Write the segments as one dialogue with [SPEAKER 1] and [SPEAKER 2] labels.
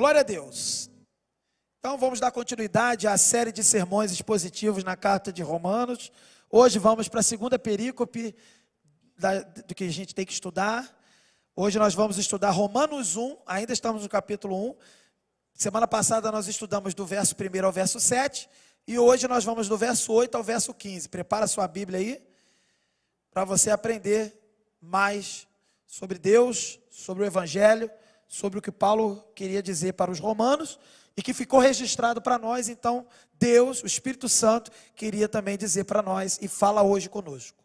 [SPEAKER 1] Glória a Deus. Então vamos dar continuidade à série de sermões expositivos na carta de Romanos. Hoje vamos para a segunda perícope da, do que a gente tem que estudar. Hoje nós vamos estudar Romanos 1, ainda estamos no capítulo 1. Semana passada nós estudamos do verso 1 ao verso 7. E hoje nós vamos do verso 8 ao verso 15. Prepara sua Bíblia aí para você aprender mais sobre Deus, sobre o Evangelho sobre o que Paulo queria dizer para os romanos e que ficou registrado para nós, então Deus, o Espírito Santo, queria também dizer para nós e fala hoje conosco.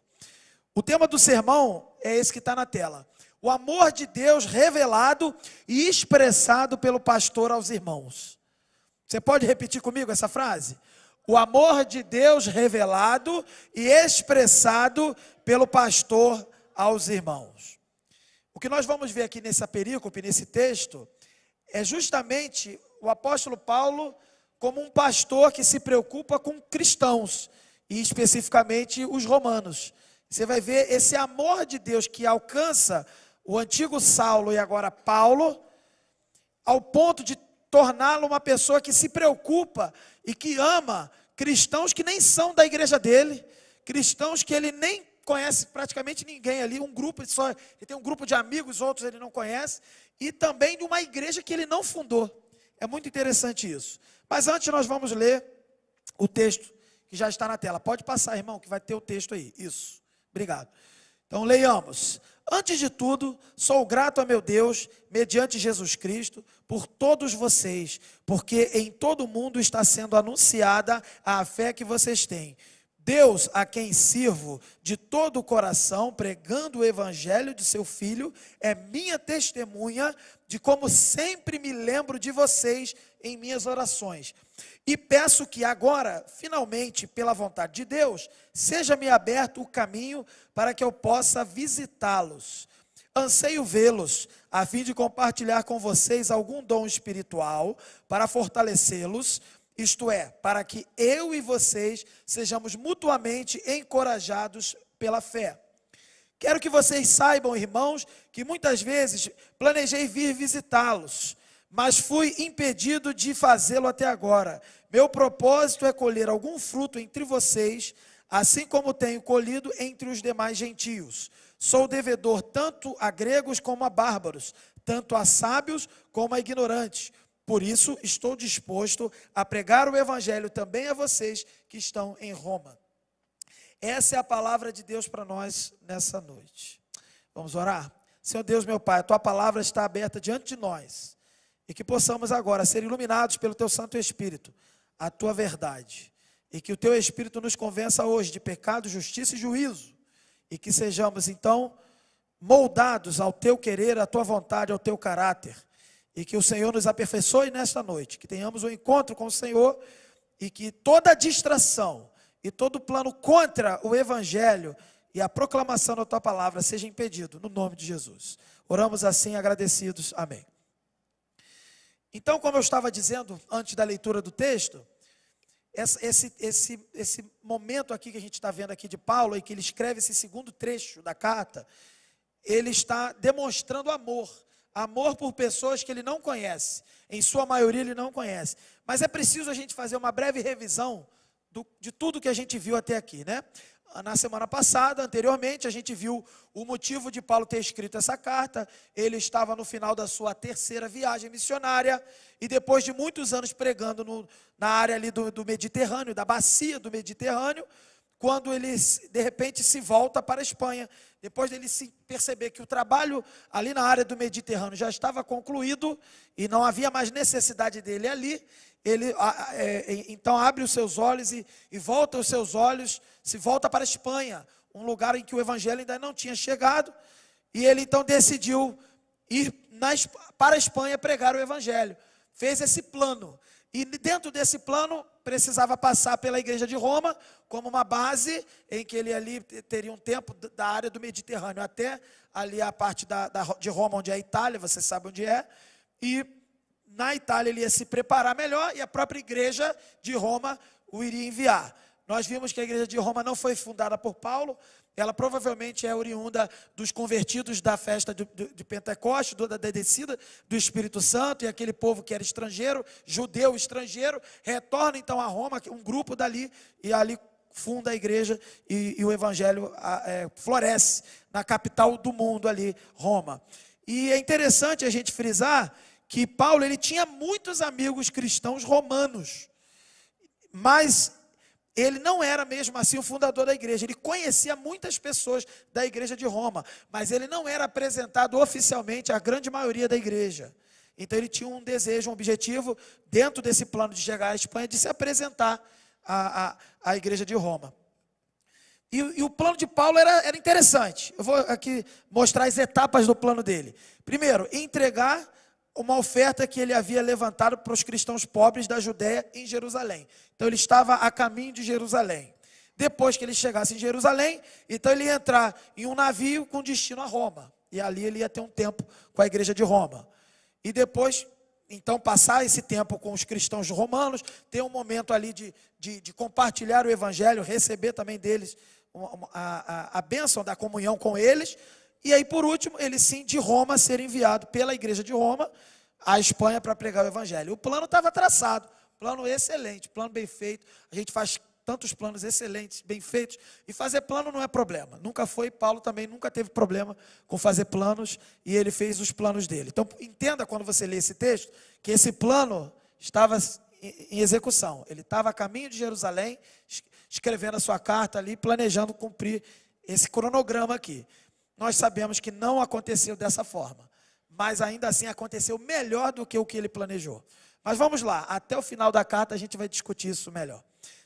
[SPEAKER 1] O tema do sermão é esse que está na tela. O amor de Deus revelado e expressado pelo pastor aos irmãos. Você pode repetir comigo essa frase? O amor de Deus revelado e expressado pelo pastor aos irmãos. O que nós vamos ver aqui nessa perícope, nesse texto, é justamente o apóstolo Paulo como um pastor que se preocupa com cristãos, e especificamente os romanos. Você vai ver esse amor de Deus que alcança o antigo Saulo e agora Paulo, ao ponto de torná-lo uma pessoa que se preocupa e que ama cristãos que nem são da igreja dele, cristãos que ele nem conhece praticamente ninguém ali, um grupo só, ele tem um grupo de amigos, outros ele não conhece, e também de uma igreja que ele não fundou. É muito interessante isso. Mas antes nós vamos ler o texto que já está na tela. Pode passar, irmão, que vai ter o texto aí. Isso. Obrigado. Então leiamos. Antes de tudo, sou grato a meu Deus, mediante Jesus Cristo, por todos vocês, porque em todo o mundo está sendo anunciada a fé que vocês têm. Deus, a quem sirvo de todo o coração, pregando o evangelho de seu filho, é minha testemunha de como sempre me lembro de vocês em minhas orações. E peço que agora, finalmente, pela vontade de Deus, seja-me aberto o caminho para que eu possa visitá-los. Anseio vê-los, a fim de compartilhar com vocês algum dom espiritual para fortalecê-los isto é, para que eu e vocês sejamos mutuamente encorajados pela fé. Quero que vocês saibam, irmãos, que muitas vezes planejei vir visitá-los, mas fui impedido de fazê-lo até agora. Meu propósito é colher algum fruto entre vocês, assim como tenho colhido entre os demais gentios. Sou devedor tanto a gregos como a bárbaros, tanto a sábios como a ignorantes. Por isso, estou disposto a pregar o Evangelho também a vocês que estão em Roma. Essa é a palavra de Deus para nós nessa noite. Vamos orar? Senhor Deus, meu Pai, a tua palavra está aberta diante de nós e que possamos agora ser iluminados pelo teu Santo Espírito, a tua verdade, e que o teu Espírito nos convença hoje de pecado, justiça e juízo, e que sejamos então moldados ao teu querer, à tua vontade, ao teu caráter e que o Senhor nos aperfeiçoe nesta noite, que tenhamos um encontro com o Senhor e que toda distração e todo plano contra o Evangelho e a proclamação da tua palavra seja impedido, no nome de Jesus. Oramos assim, agradecidos. Amém. Então, como eu estava dizendo antes da leitura do texto, esse, esse, esse momento aqui que a gente está vendo aqui de Paulo, e que ele escreve esse segundo trecho da carta, ele está demonstrando amor amor por pessoas que ele não conhece. Em sua maioria ele não conhece. Mas é preciso a gente fazer uma breve revisão do, de tudo que a gente viu até aqui, né? Na semana passada, anteriormente, a gente viu o motivo de Paulo ter escrito essa carta. Ele estava no final da sua terceira viagem missionária e depois de muitos anos pregando no, na área ali do, do Mediterrâneo, da bacia do Mediterrâneo, quando ele de repente se volta para a Espanha, depois dele se perceber que o trabalho ali na área do Mediterrâneo já estava concluído e não havia mais necessidade dele ali, ele é, é, então abre os seus olhos e, e volta os seus olhos, se volta para a Espanha, um lugar em que o evangelho ainda não tinha chegado, e ele então decidiu ir na, para a Espanha pregar o evangelho. Fez esse plano. E dentro desse plano, precisava passar pela igreja de Roma como uma base em que ele ali teria um tempo da área do Mediterrâneo até ali a parte da, da, de Roma, onde é a Itália, você sabe onde é, e na Itália ele ia se preparar melhor e a própria igreja de Roma o iria enviar. Nós vimos que a igreja de Roma não foi fundada por Paulo, ela provavelmente é oriunda dos convertidos da festa de, de, de Pentecostes, da, descida do Espírito Santo, e aquele povo que era estrangeiro, judeu estrangeiro, retorna então a Roma, um grupo dali, e ali funda a igreja e, e o evangelho é, floresce na capital do mundo ali, Roma. E é interessante a gente frisar que Paulo ele tinha muitos amigos cristãos romanos, mas ele não era mesmo assim o fundador da igreja, ele conhecia muitas pessoas da igreja de Roma, mas ele não era apresentado oficialmente à grande maioria da igreja. Então ele tinha um desejo, um objetivo, dentro desse plano de chegar à Espanha, de se apresentar à, à, à igreja de Roma. E, e, o plano de Paulo era, era interessante. Eu vou aqui mostrar as etapas do plano dele. Primeiro, entregar uma oferta que ele havia levantado para os cristãos pobres da Judéia em Jerusalém. Então ele estava a caminho de Jerusalém. Depois que ele chegasse em Jerusalém, então ele ia entrar em um navio com destino a Roma. E ali ele ia ter um tempo com a igreja de Roma. E depois, então, passar esse tempo com os cristãos romanos, ter um momento ali de, de, de compartilhar o evangelho, receber também deles a, a, a bênção da comunhão com eles e aí, por último, ele sim, de Roma, ser enviado pela igreja de Roma à Espanha para pregar o evangelho. O plano estava traçado, plano excelente, plano bem feito. A gente faz tantos planos excelentes, bem feitos, e fazer plano não é problema. Nunca foi, Paulo também nunca teve problema com fazer planos e ele fez os planos dele. Então, entenda quando você lê esse texto que esse plano estava em execução. Ele estava a caminho de Jerusalém, escrevendo a sua carta ali, planejando cumprir esse cronograma aqui. Nós sabemos que não aconteceu dessa forma, mas ainda assim aconteceu melhor do que o que ele planejou. Mas vamos lá, até o final da carta a gente vai discutir isso melhor.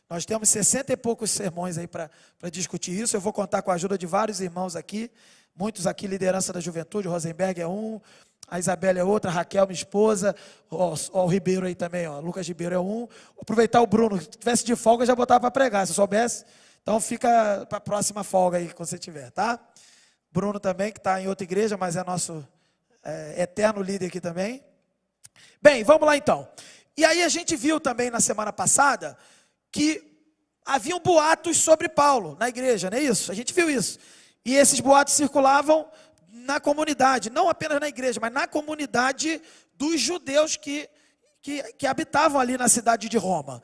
[SPEAKER 1] Nós temos 60 e poucos sermões aí para discutir isso. Eu vou contar com a ajuda de vários irmãos aqui, muitos aqui, liderança da juventude, Rosenberg é um, a Isabela é outra, a Raquel, minha esposa, o Ribeiro aí também, ó, Lucas Ribeiro é um. Aproveitar o Bruno, se tivesse de folga, já botava para pregar, se eu soubesse. Então fica para a próxima folga aí, quando você tiver, tá? Bruno também, que está em outra igreja, mas é nosso é, eterno líder aqui também. Bem, vamos lá então. E aí a gente viu também na semana passada que haviam boatos sobre Paulo na igreja, não é isso? A gente viu isso. E esses boatos circulavam na comunidade, não apenas na igreja, mas na comunidade dos judeus que, que, que habitavam ali na cidade de Roma.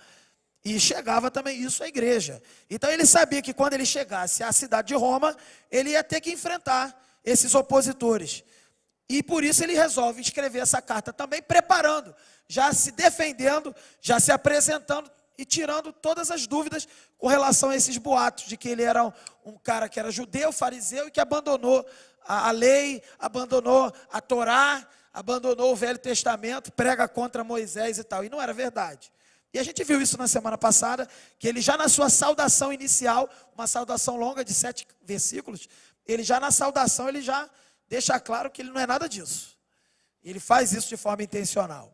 [SPEAKER 1] E chegava também isso à igreja. Então ele sabia que quando ele chegasse à cidade de Roma, ele ia ter que enfrentar esses opositores. E por isso ele resolve escrever essa carta também, preparando, já se defendendo, já se apresentando e tirando todas as dúvidas com relação a esses boatos de que ele era um, um cara que era judeu, fariseu e que abandonou a, a lei, abandonou a Torá, abandonou o Velho Testamento, prega contra Moisés e tal. E não era verdade. E a gente viu isso na semana passada, que ele já na sua saudação inicial, uma saudação longa de sete versículos, ele já na saudação, ele já deixa claro que ele não é nada disso. Ele faz isso de forma intencional.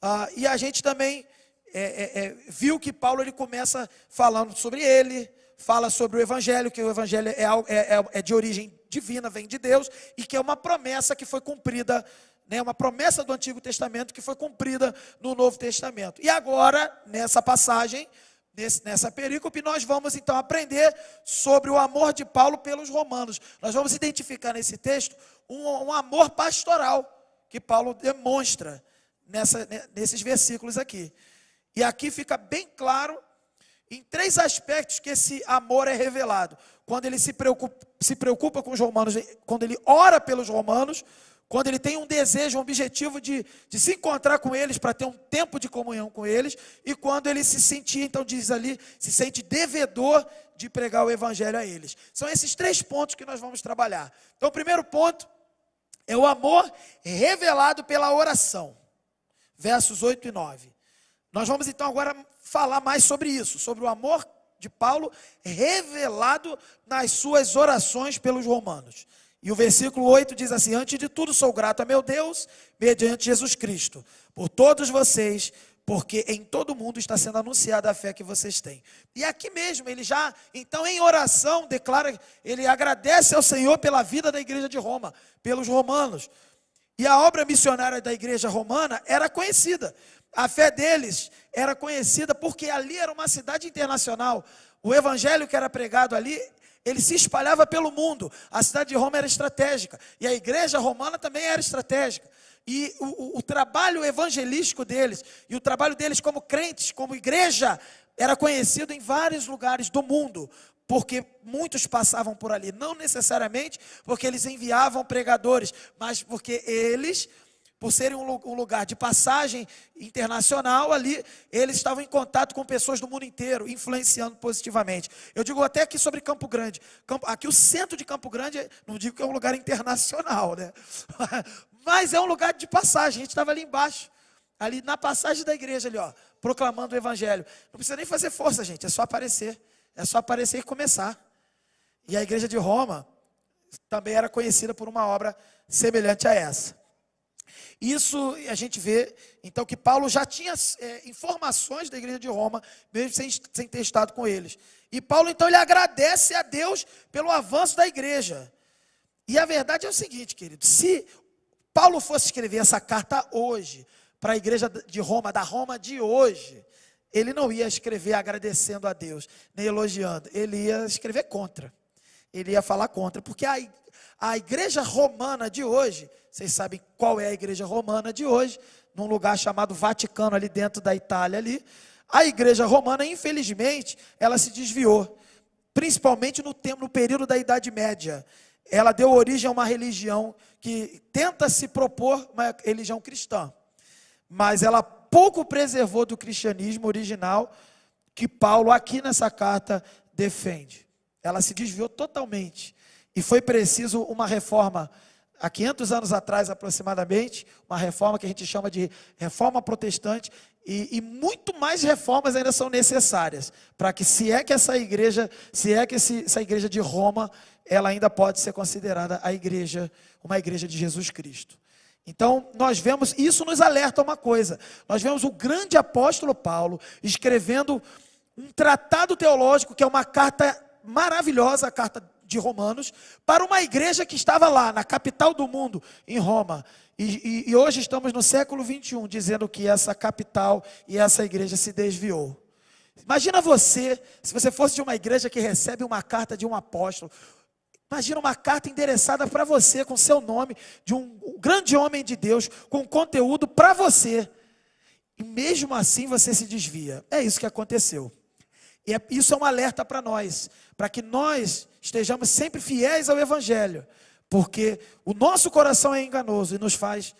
[SPEAKER 1] Ah, e a gente também é, é, é, viu que Paulo ele começa falando sobre ele, fala sobre o Evangelho, que o Evangelho é, é, é, é de origem divina, vem de Deus, e que é uma promessa que foi cumprida né, uma promessa do Antigo Testamento que foi cumprida no Novo Testamento. E agora, nessa passagem, nesse, nessa perícope, nós vamos então aprender sobre o amor de Paulo pelos romanos. Nós vamos identificar nesse texto um, um amor pastoral que Paulo demonstra nessa, nesses versículos aqui. E aqui fica bem claro em três aspectos que esse amor é revelado. Quando ele se preocupa, se preocupa com os romanos, quando ele ora pelos romanos, quando ele tem um desejo, um objetivo de, de se encontrar com eles, para ter um tempo de comunhão com eles, e quando ele se sentir, então diz ali, se sente devedor de pregar o evangelho a eles. São esses três pontos que nós vamos trabalhar. Então, o primeiro ponto é o amor revelado pela oração, versos 8 e 9. Nós vamos então agora falar mais sobre isso, sobre o amor de Paulo revelado nas suas orações pelos romanos. E o versículo 8 diz assim: Antes de tudo, sou grato a meu Deus, mediante Jesus Cristo, por todos vocês, porque em todo mundo está sendo anunciada a fé que vocês têm. E é aqui mesmo, ele já, então, em oração, declara, ele agradece ao Senhor pela vida da igreja de Roma, pelos romanos. E a obra missionária da igreja romana era conhecida. A fé deles era conhecida porque ali era uma cidade internacional. O evangelho que era pregado ali ele se espalhava pelo mundo. A cidade de Roma era estratégica e a igreja romana também era estratégica. E o, o, o trabalho evangelístico deles e o trabalho deles como crentes, como igreja, era conhecido em vários lugares do mundo, porque muitos passavam por ali, não necessariamente porque eles enviavam pregadores, mas porque eles por serem um lugar de passagem internacional ali, eles estavam em contato com pessoas do mundo inteiro, influenciando positivamente. Eu digo até aqui sobre Campo Grande. Aqui o centro de Campo Grande, não digo que é um lugar internacional, né? Mas é um lugar de passagem. A gente estava ali embaixo, ali na passagem da igreja ali, ó, proclamando o evangelho. Não precisa nem fazer força, gente, é só aparecer. É só aparecer e começar. E a igreja de Roma também era conhecida por uma obra semelhante a essa. Isso a gente vê, então, que Paulo já tinha é, informações da igreja de Roma, mesmo sem, sem ter estado com eles. E Paulo, então, ele agradece a Deus pelo avanço da igreja. E a verdade é o seguinte, querido: se Paulo fosse escrever essa carta hoje, para a igreja de Roma, da Roma de hoje, ele não ia escrever agradecendo a Deus, nem elogiando, ele ia escrever contra. Ele ia falar contra, porque a, a igreja romana de hoje, vocês sabem qual é a igreja romana de hoje, num lugar chamado Vaticano, ali dentro da Itália, ali. A igreja romana, infelizmente, ela se desviou, principalmente no tempo, no período da Idade Média. Ela deu origem a uma religião que tenta se propor uma religião cristã, mas ela pouco preservou do cristianismo original que Paulo aqui nessa carta defende. Ela se desviou totalmente. E foi preciso uma reforma. Há 500 anos atrás, aproximadamente, uma reforma que a gente chama de reforma protestante, e, e, muito mais reformas ainda são necessárias para que se é que essa igreja, se é que esse, essa igreja de Roma, ela ainda pode ser considerada a igreja, uma igreja de Jesus Cristo. Então, nós vemos, isso nos alerta uma coisa. Nós vemos o grande apóstolo Paulo escrevendo um tratado teológico que é uma carta maravilhosa, a carta de Romanos para uma igreja que estava lá, na capital do mundo, em Roma. E, e, e hoje estamos no século 21, dizendo que essa capital e essa igreja se desviou. Imagina você, se você fosse de uma igreja que recebe uma carta de um apóstolo, Imagina uma carta endereçada para você, com seu nome, de um, um grande homem de Deus, com conteúdo para você. E mesmo assim você se desvia. É isso que aconteceu. E é, isso é um alerta para nós, para que nós estejamos sempre fiéis ao Evangelho, porque o nosso coração é enganoso e nos faz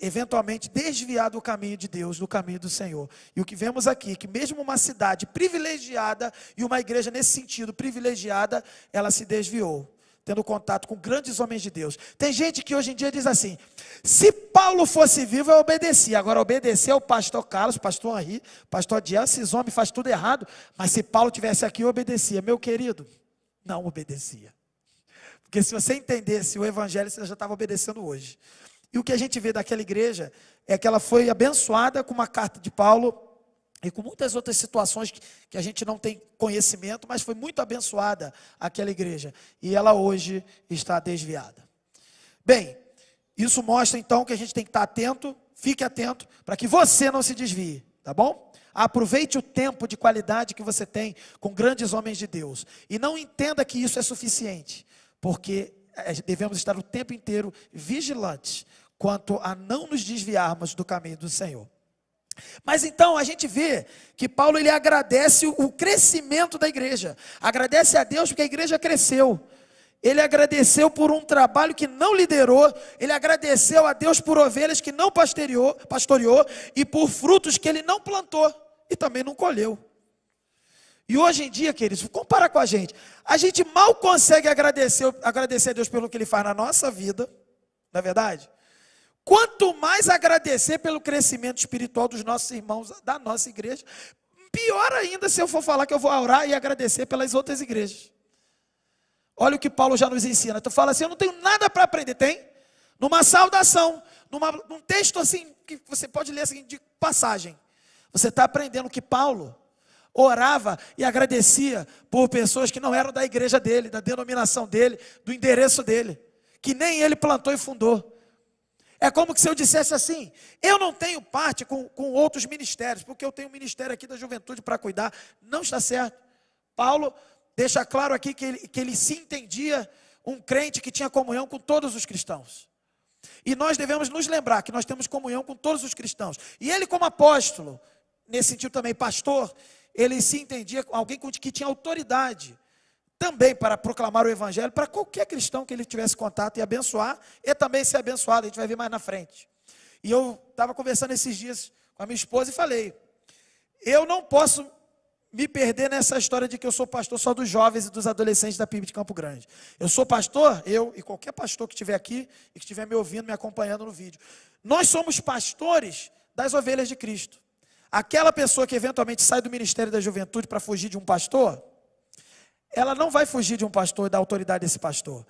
[SPEAKER 1] eventualmente desviar do caminho de Deus, do caminho do Senhor. E o que vemos aqui, que mesmo uma cidade privilegiada e uma igreja nesse sentido privilegiada, ela se desviou tendo contato com grandes homens de Deus. Tem gente que hoje em dia diz assim: se Paulo fosse vivo, eu obedecia. Agora, obedecer ao pastor Carlos, pastor Henri, pastor Diel, esses homens fazem tudo errado. Mas se Paulo tivesse aqui, eu obedecia. Meu querido, não obedecia. Porque se você entendesse o evangelho, você já estava obedecendo hoje. E o que a gente vê daquela igreja é que ela foi abençoada com uma carta de Paulo e com muitas outras situações que, que a gente não tem conhecimento, mas foi muito abençoada aquela igreja. E ela hoje está desviada. Bem, isso mostra então que a gente tem que estar atento, fique atento, para que você não se desvie, tá bom? Aproveite o tempo de qualidade que você tem com grandes homens de Deus. E não entenda que isso é suficiente, porque é, devemos estar o tempo inteiro vigilantes quanto a não nos desviarmos do caminho do Senhor. Mas então a gente vê que Paulo ele agradece o crescimento da igreja. Agradece a Deus porque a igreja cresceu. Ele agradeceu por um trabalho que não liderou, ele agradeceu a Deus por ovelhas que não pastoreou, pastoreou e por frutos que ele não plantou e também não colheu. E hoje em dia, queridos, compara com a gente. A gente mal consegue agradecer, agradecer a Deus pelo que ele faz na nossa vida, não é verdade? Quanto mais agradecer pelo crescimento espiritual dos nossos irmãos da nossa igreja, pior ainda se eu for falar que eu vou orar e agradecer pelas outras igrejas. Olha o que Paulo já nos ensina. Tu fala assim: eu não tenho nada para aprender. Tem? Numa saudação, numa, num texto assim, que você pode ler assim, de passagem. Você está aprendendo que Paulo orava e agradecia por pessoas que não eram da igreja dele, da denominação dele, do endereço dele, que nem ele plantou e fundou. É como se eu dissesse assim: eu não tenho parte com, com outros ministérios, porque eu tenho o um ministério aqui da juventude para cuidar. Não está certo. Paulo deixa claro aqui que ele, que ele se entendia um crente que tinha comunhão com todos os cristãos. E nós devemos nos lembrar que nós temos comunhão com todos os cristãos. E ele, como apóstolo, nesse sentido também pastor, ele se entendia com alguém que tinha autoridade também para proclamar o Evangelho para qualquer cristão que ele tivesse contato e abençoar, e também ser abençoado, a gente vai ver mais na frente. E eu estava conversando esses dias com a minha esposa e falei: eu não posso me perder nessa história de que eu sou pastor só dos jovens e dos adolescentes da PIB de Campo Grande. Eu sou pastor, eu e qualquer pastor que estiver aqui e que estiver me ouvindo, me acompanhando no vídeo. Nós somos pastores das ovelhas de Cristo. Aquela pessoa que eventualmente sai do ministério da juventude para fugir de um pastor, ela não vai fugir de um pastor e da autoridade desse pastor.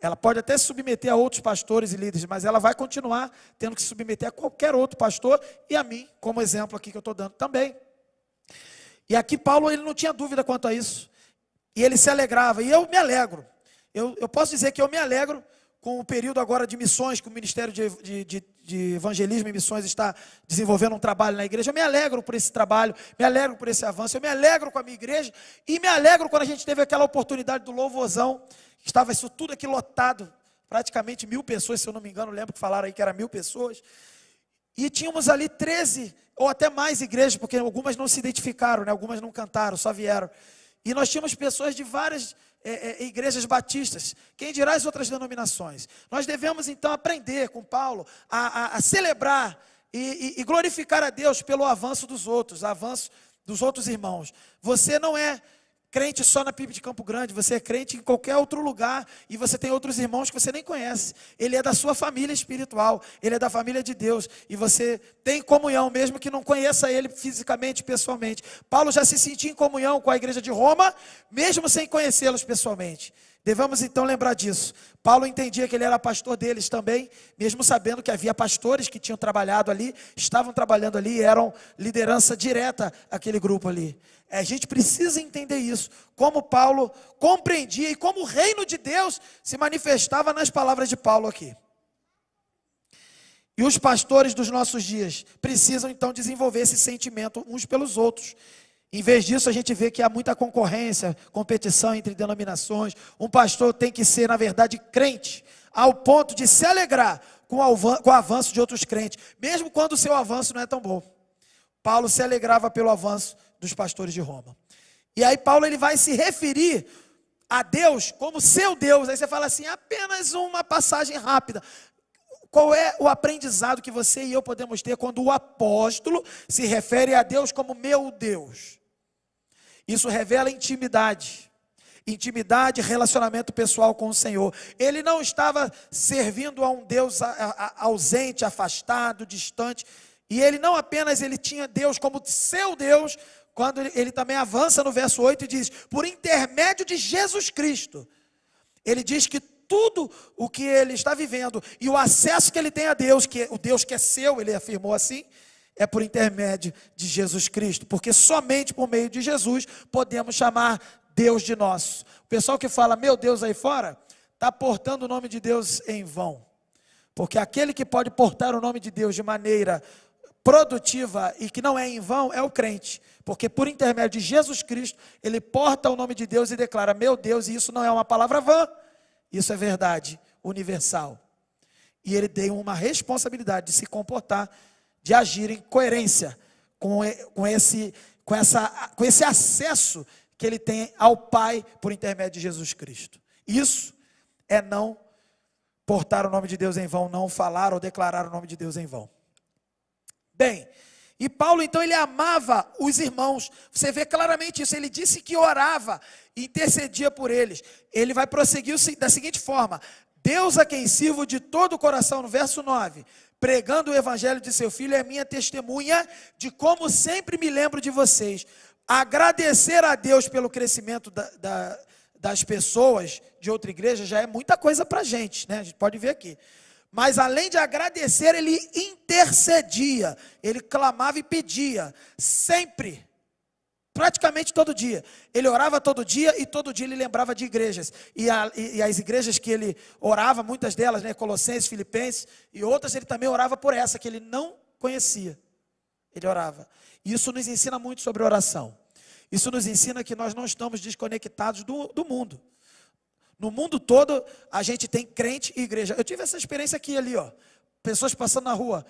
[SPEAKER 1] Ela pode até se submeter a outros pastores e líderes, mas ela vai continuar tendo que se submeter a qualquer outro pastor e a mim, como exemplo aqui que eu estou dando também. E aqui Paulo ele não tinha dúvida quanto a isso. E ele se alegrava, e eu me alegro. Eu, eu posso dizer que eu me alegro com o período agora de missões que o Ministério de, de, de, de evangelismo e missões está desenvolvendo um trabalho na igreja. Eu me alegro por esse trabalho, me alegro por esse avanço, eu me alegro com a minha igreja e me alegro quando a gente teve aquela oportunidade do louvozão, que estava isso tudo aqui lotado, praticamente mil pessoas, se eu não me engano, lembro que falaram aí que era mil pessoas. E tínhamos ali 13 ou até mais igrejas, porque algumas não se identificaram, né? algumas não cantaram, só vieram. E nós tínhamos pessoas de várias é, é, igrejas batistas, quem dirá as outras denominações? Nós devemos então aprender com Paulo a, a, a celebrar e, e, e glorificar a Deus pelo avanço dos outros, avanço dos outros irmãos. Você não é crente só na PIB de Campo Grande, você é crente em qualquer outro lugar e você tem outros irmãos que você nem conhece. Ele é da sua família espiritual, ele é da família de Deus e você tem comunhão, mesmo que não conheça ele fisicamente, pessoalmente. Paulo já se sentia em comunhão com a igreja de Roma, mesmo sem conhecê-los pessoalmente. Devemos então lembrar disso. Paulo entendia que ele era pastor deles também, mesmo sabendo que havia pastores que tinham trabalhado ali, estavam trabalhando ali, e eram liderança direta aquele grupo ali. É, a gente precisa entender isso, como Paulo compreendia e como o reino de Deus se manifestava nas palavras de Paulo aqui. E os pastores dos nossos dias precisam então desenvolver esse sentimento uns pelos outros. Em vez disso, a gente vê que há muita concorrência, competição entre denominações. Um pastor tem que ser, na verdade, crente, ao ponto de se alegrar com o avanço de outros crentes, mesmo quando o seu avanço não é tão bom. Paulo se alegrava pelo avanço dos pastores de Roma. E aí Paulo ele vai se referir a Deus como seu Deus. Aí você fala assim, apenas uma passagem rápida. Qual é o aprendizado que você e eu podemos ter quando o apóstolo se refere a Deus como meu Deus? Isso revela intimidade intimidade, relacionamento pessoal com o Senhor. Ele não estava servindo a um Deus ausente, afastado, distante. E ele não apenas ele tinha Deus como seu Deus, quando ele, ele também avança no verso 8 e diz: por intermédio de Jesus Cristo. Ele diz que tudo o que ele está vivendo e o acesso que ele tem a Deus, que é, o Deus que é seu, ele afirmou assim, é por intermédio de Jesus Cristo, porque somente por meio de Jesus podemos chamar Deus de nosso. O pessoal que fala, meu Deus aí fora, está portando o nome de Deus em vão. Porque aquele que pode portar o nome de Deus de maneira produtiva e que não é em vão é o crente, porque por intermédio de Jesus Cristo, ele porta o nome de Deus e declara: Meu Deus, e isso não é uma palavra vã, isso é verdade universal. E ele tem uma responsabilidade de se comportar, de agir em coerência com, com, esse, com, essa, com esse acesso que ele tem ao Pai por intermédio de Jesus Cristo. Isso é não portar o nome de Deus em vão, não falar ou declarar o nome de Deus em vão bem. E Paulo, então, ele amava os irmãos. Você vê claramente isso. Ele disse que orava, e intercedia por eles. Ele vai prosseguir da seguinte forma: Deus a quem sirvo de todo o coração, no verso 9, pregando o evangelho de seu filho, é minha testemunha de como sempre me lembro de vocês. Agradecer a Deus pelo crescimento da, da, das pessoas de outra igreja já é muita coisa para a gente, né? A gente pode ver aqui. Mas além de agradecer, ele intercedia, ele clamava e pedia, sempre, praticamente todo dia. Ele orava todo dia e todo dia ele lembrava de igrejas. E, a, e as igrejas que ele orava, muitas delas, né, Colossenses, Filipenses e outras, ele também orava por essa, que ele não conhecia. Ele orava. E isso nos ensina muito sobre oração. Isso nos ensina que nós não estamos desconectados do, do mundo. No mundo todo, a gente tem crente e igreja. Eu tive essa experiência aqui ali, ó. Pessoas passando na rua.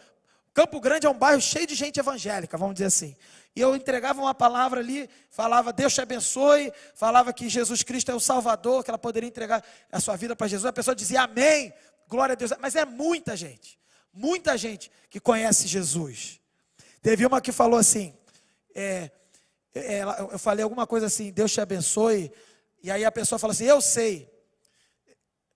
[SPEAKER 1] Campo Grande é um bairro cheio de gente evangélica, vamos dizer assim. E eu entregava uma palavra ali, falava Deus te abençoe, falava que Jesus Cristo é o Salvador, que ela poderia entregar a sua vida para Jesus. A pessoa dizia amém, glória a Deus. Mas é muita gente, muita gente que conhece Jesus. Teve uma que falou assim: é, é, eu falei alguma coisa assim, Deus te abençoe. E aí a pessoa fala assim: Eu sei.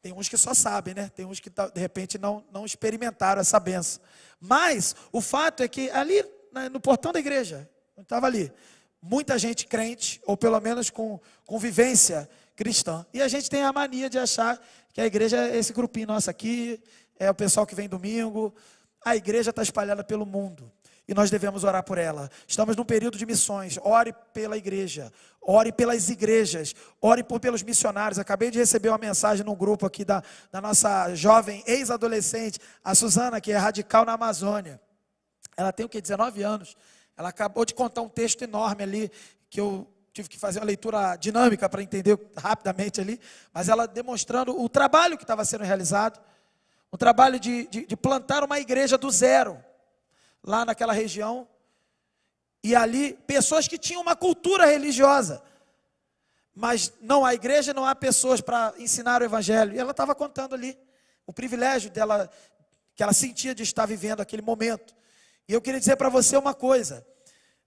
[SPEAKER 1] Tem uns que só sabem, né? Tem uns que tá, de repente não, não experimentaram essa benção. Mas o fato é que ali no portão da igreja, estava ali, muita gente crente, ou pelo menos com convivência cristã. E a gente tem a mania de achar que a igreja é esse grupinho nosso aqui, é o pessoal que vem domingo. A igreja está espalhada pelo mundo e nós devemos orar por ela. Estamos num período de missões. Ore pela igreja, ore pelas igrejas, ore por, pelos missionários. Acabei de receber uma mensagem no grupo aqui da, da nossa jovem ex-adolescente, a Suzana, que é radical na Amazônia. Ela tem o que? 19 anos. Ela acabou de contar um texto enorme ali que eu tive que fazer uma leitura dinâmica para entender rapidamente ali, mas ela demonstrando o trabalho que estava sendo realizado, o trabalho de, de, de plantar uma igreja do zero lá naquela região. E ali, pessoas que tinham uma cultura religiosa. Mas não há igreja, não há pessoas para ensinar o evangelho. E ela estava contando ali o privilégio dela, que ela sentia de estar vivendo aquele momento. E eu queria dizer para você uma coisa.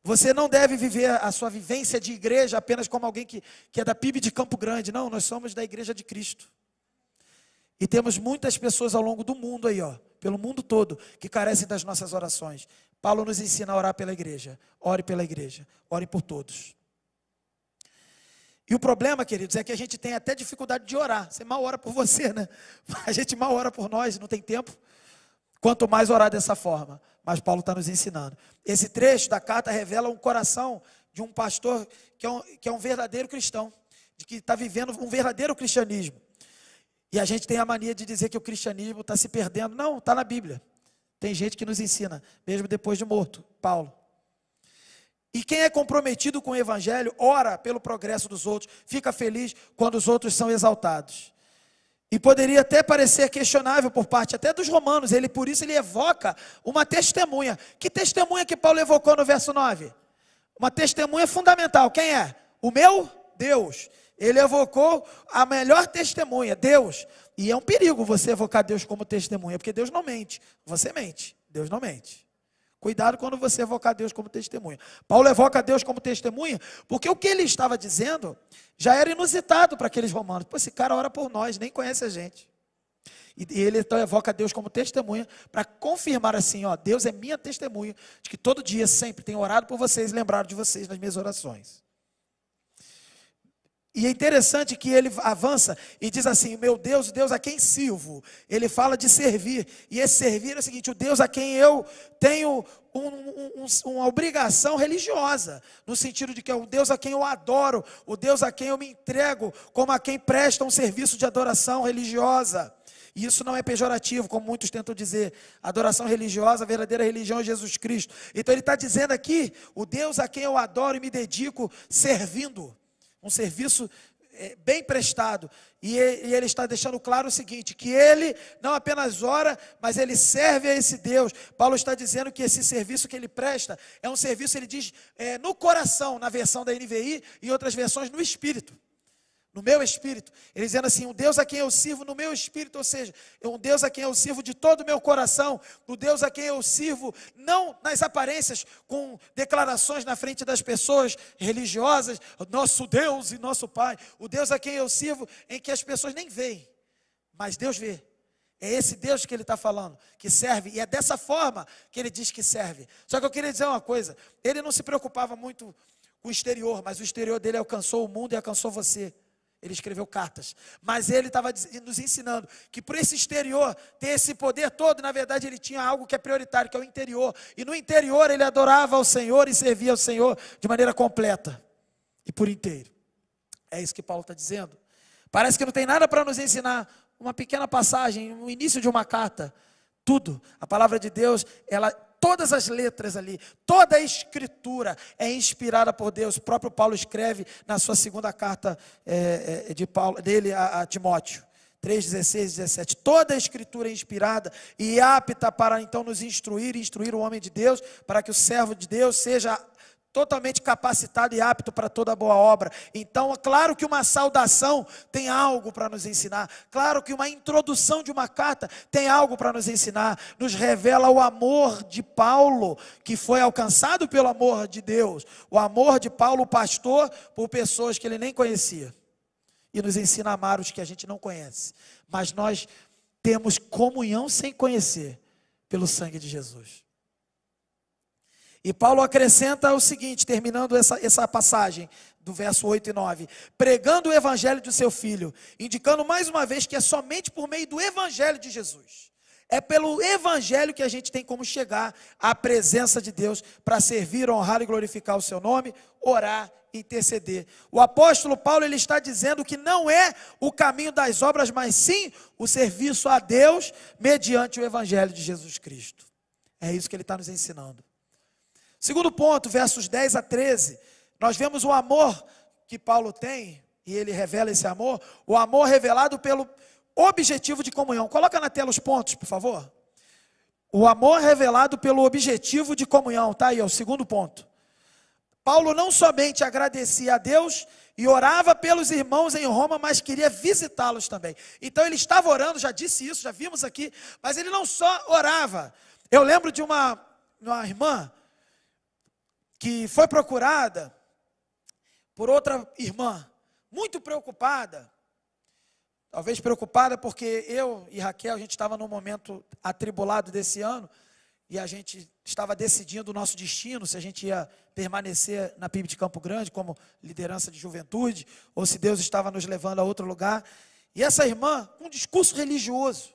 [SPEAKER 1] Você não deve viver a sua vivência de igreja apenas como alguém que, que é da PIB de Campo Grande. Não, nós somos da Igreja de Cristo. E temos muitas pessoas ao longo do mundo aí, ó, pelo mundo todo que carecem das nossas orações. Paulo nos ensina a orar pela igreja. Ore pela igreja, ore por todos. E o problema, queridos, é que a gente tem até dificuldade de orar. Você mal ora por você, né? A gente mal ora por nós, não tem tempo. Quanto mais orar dessa forma. Mas Paulo está nos ensinando. Esse trecho da carta revela um coração de um pastor que é um, que é um verdadeiro cristão, de que está vivendo um verdadeiro cristianismo. E a gente tem a mania de dizer que o cristianismo está se perdendo. Não, está na Bíblia. Tem gente que nos ensina, mesmo depois de morto, Paulo. E quem é comprometido com o Evangelho, ora pelo progresso dos outros, fica feliz quando os outros são exaltados. E poderia até parecer questionável por parte até dos romanos, ele por isso ele evoca uma testemunha. Que testemunha que Paulo evocou no verso 9? Uma testemunha fundamental, quem é? O meu Deus. Ele evocou a melhor testemunha, Deus. E é um perigo você evocar Deus como testemunha, porque Deus não mente. Você mente, Deus não mente. Cuidado quando você evocar Deus como testemunha. Paulo evoca Deus como testemunha, porque o que ele estava dizendo já era inusitado para aqueles romanos. Pô, esse cara ora por nós, nem conhece a gente. E ele então evoca Deus como testemunha para confirmar assim, ó, Deus é minha testemunha de que todo dia sempre tenho orado por vocês e lembrado de vocês nas minhas orações. E é interessante que ele avança e diz assim: Meu Deus, Deus a quem sirvo? Ele fala de servir. E esse servir é o seguinte: o Deus a quem eu tenho um, um, um, uma obrigação religiosa, no sentido de que é o Deus a quem eu adoro, o Deus a quem eu me entrego, como a quem presta um serviço de adoração religiosa. E isso não é pejorativo, como muitos tentam dizer. Adoração religiosa, a verdadeira religião é Jesus Cristo. Então ele está dizendo aqui: o Deus a quem eu adoro e me dedico servindo um serviço é, bem prestado. E ele está deixando claro o seguinte: que ele não apenas ora, mas ele serve a esse Deus. Paulo está dizendo que esse serviço que ele presta é um serviço, ele diz, é, no coração, na versão da NVI e outras versões, no espírito no meu espírito. Ele dizendo assim: o Deus a quem eu sirvo no meu espírito, ou seja, é um Deus a quem eu sirvo de todo o meu coração, O Deus a quem eu sirvo não nas aparências, com declarações na frente das pessoas religiosas, nosso Deus e nosso Pai, o Deus a quem eu sirvo em que as pessoas nem veem, mas Deus vê. É esse Deus que ele está falando, que serve, e é dessa forma que ele diz que serve. Só que eu queria dizer uma coisa: ele não se preocupava muito com o exterior, mas o exterior dele alcançou o mundo e alcançou você. Ele escreveu cartas. Mas ele estava nos ensinando que para esse exterior ter esse poder todo, na verdade, ele tinha algo que é prioritário, que é o interior. E no interior ele adorava ao Senhor e servia ao Senhor de maneira completa e por inteiro. É isso que Paulo está dizendo. Parece que não tem nada para nos ensinar. Uma pequena passagem, o início de uma carta. Tudo. A palavra de Deus, ela todas as letras ali, toda a escritura é inspirada por Deus. O próprio Paulo escreve na sua segunda carta é, é, de Paulo, dele a, a Timóteo. 3, 16, 17. Toda a escritura é inspirada e apta para então nos instruir e instruir o homem de Deus, para que o servo de Deus seja totalmente capacitado e apto para toda boa obra. Então, é claro que uma saudação tem algo para nos ensinar, claro que uma introdução de uma carta tem algo para nos ensinar, nos revela o amor de Paulo, que foi alcançado pelo amor de Deus, o amor de Paulo, pastor, por pessoas que ele nem conhecia. E nos ensina a amar os que a gente não conhece. Mas nós temos comunhão sem conhecer pelo sangue de Jesus. E Paulo acrescenta o seguinte, terminando essa, essa passagem do verso 8 e 9: pregando o evangelho de seu filho, indicando mais uma vez que é somente por meio do evangelho de Jesus. É pelo Evangelho que a gente tem como chegar à presença de Deus para servir, honrar e glorificar o seu nome, orar, e interceder. O apóstolo Paulo ele está dizendo que não é o caminho das obras, mas sim o serviço a Deus mediante o Evangelho de Jesus Cristo. É isso que ele está nos ensinando. Segundo ponto, versos 10 a 13, nós vemos o amor que Paulo tem, e ele revela esse amor, o amor revelado pelo objetivo de comunhão. Coloca na tela os pontos, por favor. O amor revelado pelo objetivo de comunhão, tá aí, é o segundo ponto. Paulo não somente agradecia a Deus e orava pelos irmãos em Roma, mas queria visitá-los também. Então ele estava orando, já disse isso, já vimos aqui, mas ele não só orava. Eu lembro de uma, uma irmã que foi procurada por outra irmã, muito preocupada. Talvez preocupada porque eu e Raquel, a gente estava num momento atribulado desse ano e a gente estava decidindo o nosso destino, se a gente ia permanecer na PIB de Campo Grande como liderança de juventude ou se Deus estava nos levando a outro lugar. E essa irmã, com um discurso religioso,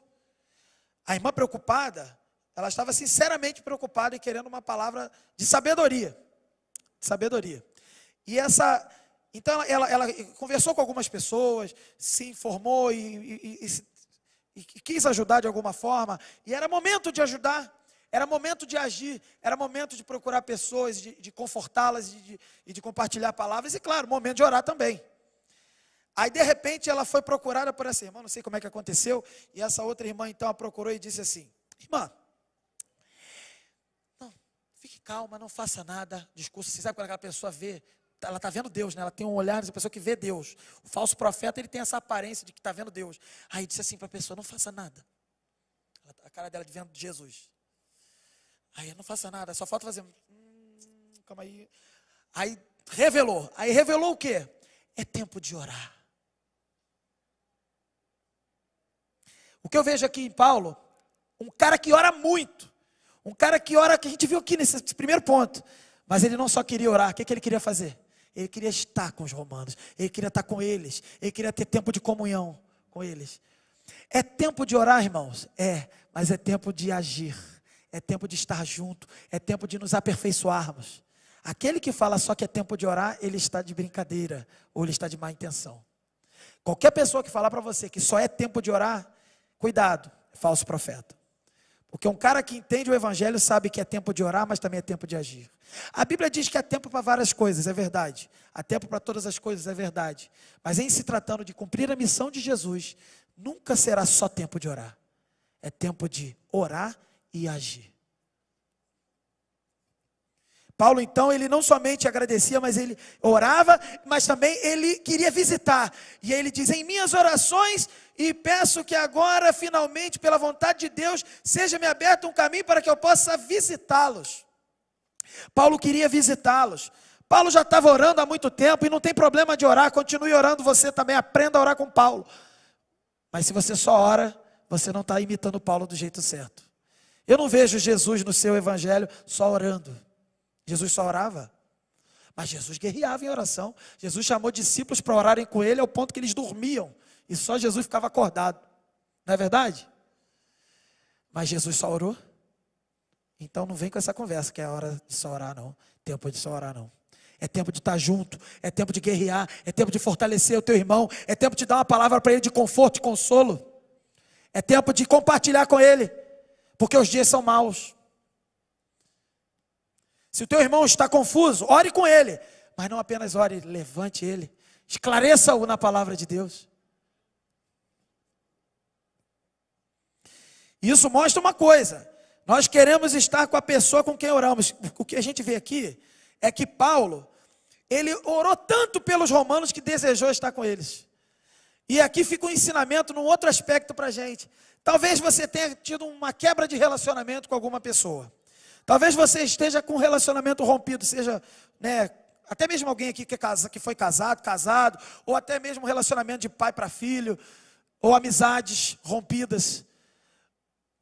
[SPEAKER 1] a irmã preocupada, ela estava sinceramente preocupada e querendo uma palavra de sabedoria sabedoria. E essa. Então ela, ela conversou com algumas pessoas, se informou e, e, e, e quis ajudar de alguma forma. E era momento de ajudar. Era momento de agir, era momento de procurar pessoas, de, de confortá-las e de, de, compartilhar palavras, e claro, momento de orar também. Aí de repente ela foi procurada por essa irmã, não sei como é que aconteceu, e essa outra irmã então a procurou e disse assim: Irmã, Fique calma, não faça nada. Discurso, você sabe quando aquela pessoa vê, ela está vendo Deus, né? Ela tem um olhar dessa pessoa que vê Deus. O falso profeta, ele tem essa aparência de que está vendo Deus. Aí disse assim para a pessoa: não faça nada. A cara dela é de vendo Jesus. Aí não faça nada, só falta fazer. Hum, calma aí. Aí revelou. Aí revelou o quê? É tempo de orar. O que eu vejo aqui em Paulo, um cara que ora muito. Um cara que ora, que a gente viu aqui nesse primeiro ponto. Mas ele não só queria orar, o que, é que ele queria fazer? Ele queria estar com os romanos, ele queria estar com eles, ele queria ter tempo de comunhão com eles. É tempo de orar, irmãos? É, mas é tempo de agir, é tempo de estar junto, é tempo de nos aperfeiçoarmos. Aquele que fala só que é tempo de orar, ele está de brincadeira ou ele está de má intenção. Qualquer pessoa que falar para você que só é tempo de orar, cuidado, é falso profeta. Porque um cara que entende o Evangelho sabe que é tempo de orar, mas também é tempo de agir. A Bíblia diz que há tempo para várias coisas, é verdade. Há tempo para todas as coisas, é verdade. Mas em se tratando de cumprir a missão de Jesus, nunca será só tempo de orar. É tempo de orar e agir. Paulo então, ele não somente agradecia, mas ele orava, mas também ele queria visitar. E ele diz: "Em minhas orações e peço que agora finalmente, pela vontade de Deus, seja-me aberto um caminho para que eu possa visitá-los." Paulo queria visitá-los. Paulo já estava orando há muito tempo e não tem problema de orar, continue orando você também, aprenda a orar com Paulo. Mas se você só ora, você não está imitando Paulo do jeito certo. Eu não vejo Jesus no seu evangelho só orando. Jesus só orava. Mas Jesus guerreava em oração. Jesus chamou discípulos para orarem com ele ao ponto que eles dormiam. E só Jesus ficava acordado. Não é verdade? Mas Jesus só orou. Então não vem com essa conversa que é hora de só orar, não. Tempo de só orar, não. É tempo de estar junto, é tempo de guerrear, é tempo de fortalecer o teu irmão, é tempo de dar uma palavra para ele de conforto e consolo. É tempo de compartilhar com ele, porque os dias são maus. Se o teu irmão está confuso, ore com ele. Mas não apenas ore, levante ele. Esclareça-o na palavra de Deus. Isso mostra uma coisa: nós queremos estar com a pessoa com quem oramos. O que a gente vê aqui é que Paulo, ele orou tanto pelos romanos que desejou estar com eles. E aqui fica um ensinamento num outro aspecto para a gente. Talvez você tenha tido uma quebra de relacionamento com alguma pessoa. Talvez você esteja com um relacionamento rompido, seja né, até mesmo alguém aqui que, é casa, que foi casado, casado, ou até mesmo um relacionamento de pai para filho, ou amizades rompidas.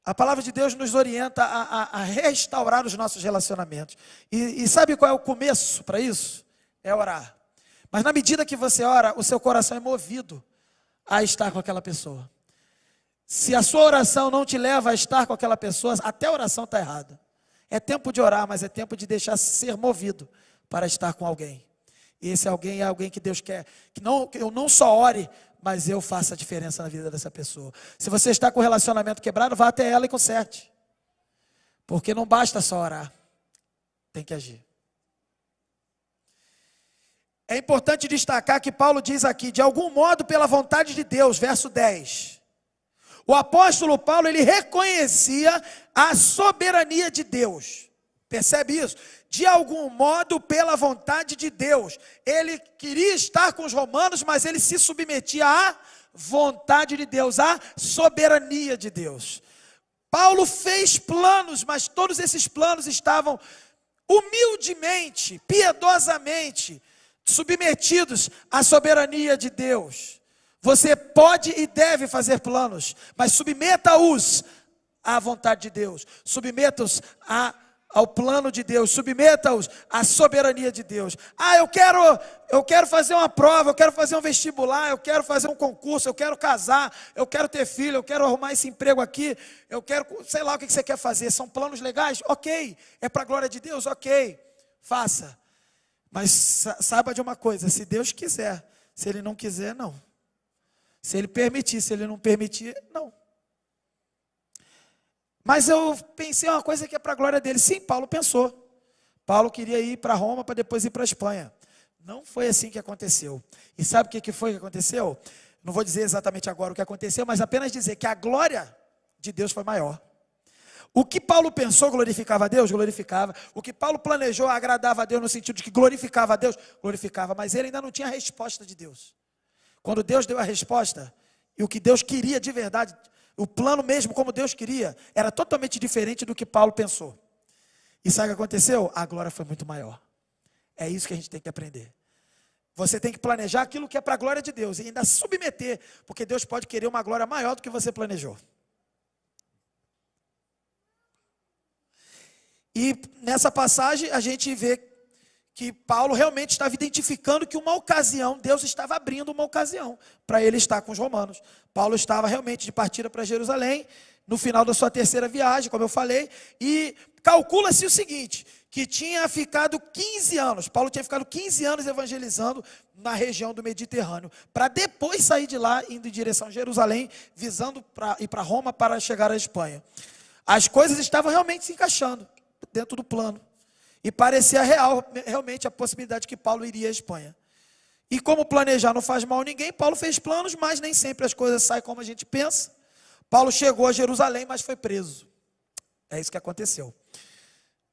[SPEAKER 1] A palavra de Deus nos orienta a, a, a restaurar os nossos relacionamentos. E, e sabe qual é o começo para isso? É orar. Mas na medida que você ora, o seu coração é movido a estar com aquela pessoa. Se a sua oração não te leva a estar com aquela pessoa, até a oração está errada. É tempo de orar, mas é tempo de deixar ser movido para estar com alguém. E esse alguém é alguém que Deus quer que não que eu não só ore, mas eu faça a diferença na vida dessa pessoa. Se você está com o relacionamento quebrado, vá até ela e conserte. Porque não basta só orar. Tem que agir. É importante destacar que Paulo diz aqui, de algum modo, pela vontade de Deus, verso 10. O apóstolo Paulo, ele reconhecia a soberania de Deus. Percebe isso? De algum modo, pela vontade de Deus. Ele queria estar com os romanos, mas ele se submetia à vontade de Deus, à soberania de Deus. Paulo fez planos, mas todos esses planos estavam humildemente, piedosamente, submetidos à soberania de Deus. Você pode e deve fazer planos, mas submeta-os à vontade de Deus, submeta-os ao plano de Deus, submeta-os à soberania de Deus. Ah, eu quero, eu quero fazer uma prova, eu quero fazer um vestibular, eu quero fazer um concurso, eu quero casar, eu quero ter filho, eu quero arrumar esse emprego aqui, eu quero, sei lá o que você quer fazer. São planos legais? Ok. É para a glória de Deus? Ok. Faça. Mas saiba de uma coisa: se Deus quiser, se Ele não quiser, não. Se ele permitir, se ele não permitir, não. Mas eu pensei uma coisa que é para a glória dele. Sim, Paulo pensou. Paulo queria ir para Roma para depois ir para a Espanha. Não foi assim que aconteceu. E sabe o que, que foi que aconteceu? Não vou dizer exatamente agora o que aconteceu, mas apenas dizer que a glória de Deus foi maior. O que Paulo pensou glorificava a Deus? Glorificava. O que Paulo planejou agradava a Deus no sentido de que glorificava a Deus? Glorificava. Mas ele ainda não tinha a resposta de Deus. Quando Deus deu a resposta, e o que Deus queria de verdade, o plano mesmo como Deus queria, era totalmente diferente do que Paulo pensou. E sabe o que aconteceu? A glória foi muito maior. É isso que a gente tem que aprender. Você tem que planejar aquilo que é para a glória de Deus e ainda submeter, porque Deus pode querer uma glória maior do que você planejou. E nessa passagem a gente vê que Paulo realmente estava identificando que uma ocasião, Deus estava abrindo uma ocasião para ele estar com os romanos. Paulo estava realmente de partida para Jerusalém, no final da sua terceira viagem, como eu falei, e calcula-se o seguinte, que tinha ficado 15 anos, Paulo tinha ficado 15 anos evangelizando na região do Mediterrâneo, para depois sair de lá, indo em direção a Jerusalém, visando pra, ir para Roma para chegar à Espanha. As coisas estavam realmente se encaixando dentro do plano. E parecia real, realmente, a possibilidade que Paulo iria à Espanha. E como planejar não faz mal a ninguém, Paulo fez planos, mas nem sempre as coisas saem como a gente pensa. Paulo chegou a Jerusalém, mas foi preso. É isso que aconteceu.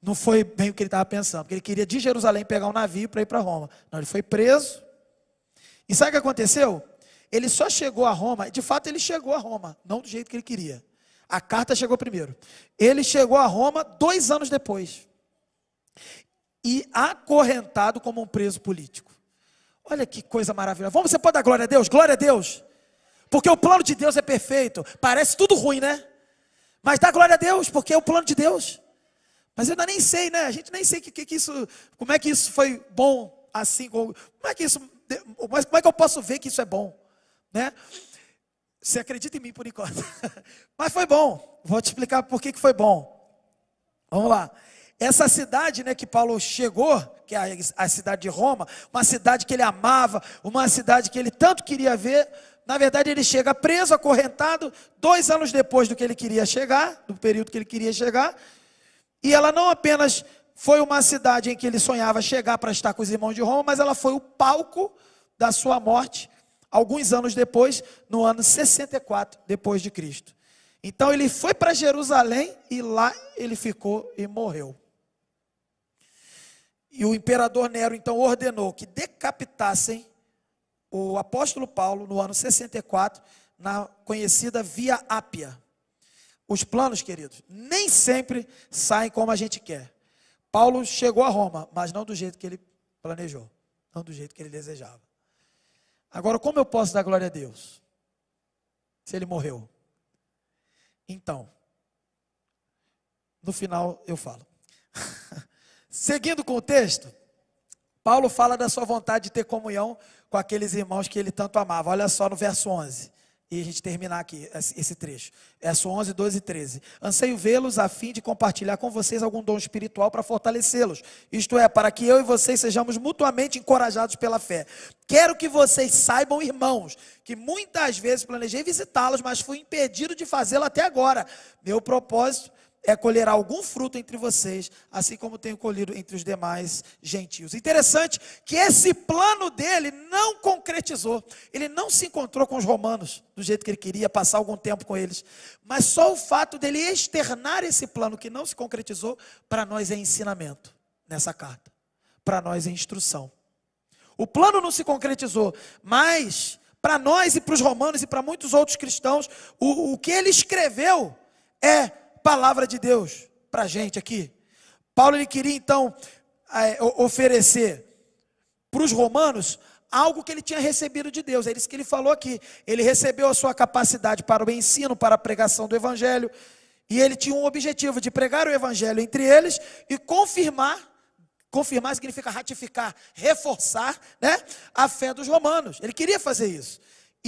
[SPEAKER 1] Não foi bem o que ele estava pensando, porque ele queria de Jerusalém pegar um navio para ir para Roma. Não, ele foi preso. E sabe o que aconteceu? Ele só chegou a Roma, de fato ele chegou a Roma, não do jeito que ele queria. A carta chegou primeiro. Ele chegou a Roma dois anos depois e acorrentado como um preso político. Olha que coisa maravilhosa. Vamos, você pode dar glória a Deus? Glória a Deus. Porque o plano de Deus é perfeito. Parece tudo ruim, né? Mas dá glória a Deus, porque é o plano de Deus. Mas eu ainda nem sei, né? A gente nem sei que, que, que isso, como é que isso foi bom assim. Como é que isso, mas como é que eu posso ver que isso é bom, né? Você acredita em mim por enquanto. mas foi bom. Vou te explicar por que, que foi bom. Vamos lá. Essa cidade né, que Paulo chegou, que é a, a cidade de Roma, uma cidade que ele amava, uma cidade que ele tanto queria ver, na verdade ele chega preso, acorrentado, dois anos depois do que ele queria chegar, do período que ele queria chegar, e ela não apenas foi uma cidade em que ele sonhava chegar para estar com os irmãos de Roma, mas ela foi o palco da sua morte, alguns anos depois, no ano 64 depois de Cristo. Então ele foi para Jerusalém e lá ele ficou e morreu. E o imperador Nero então ordenou que decapitassem o apóstolo Paulo no ano 64, na conhecida Via Ápia. Os planos, queridos, nem sempre saem como a gente quer. Paulo chegou a Roma, mas não do jeito que ele planejou, não do jeito que ele desejava. Agora, como eu posso dar glória a Deus? Se ele morreu. Então, no final eu falo. Seguindo com o texto, Paulo fala da sua vontade de ter comunhão com aqueles irmãos que ele tanto amava. Olha só no verso 11. E a gente terminar aqui esse trecho. Verso 11, 12 e 13. Anseio vê-los a fim de compartilhar com vocês algum dom espiritual para fortalecê-los. Isto é, para que eu e vocês sejamos mutuamente encorajados pela fé. Quero que vocês saibam, irmãos, que muitas vezes planejei visitá-los, mas fui impedido de fazê-lo até agora. Meu propósito é colher algum fruto entre vocês, assim como tenho colhido entre os demais gentios. Interessante que esse plano dele não concretizou. Ele não se encontrou com os romanos do jeito que ele queria, passar algum tempo com eles. Mas só o fato dele externar esse plano que não se concretizou, para nós é ensinamento nessa carta. Para nós é instrução. O plano não se concretizou, mas para nós e para os romanos e para muitos outros cristãos, o, o que ele escreveu é palavra de Deus para a gente aqui. Paulo ele queria então é, oferecer para os romanos algo que ele tinha recebido de Deus. É isso que ele falou aqui. Ele recebeu a sua capacidade para o ensino, para a pregação do evangelho, e ele tinha um objetivo de pregar o evangelho entre eles e confirmar Confirmar significa ratificar, reforçar né, a fé dos romanos. Ele queria fazer isso.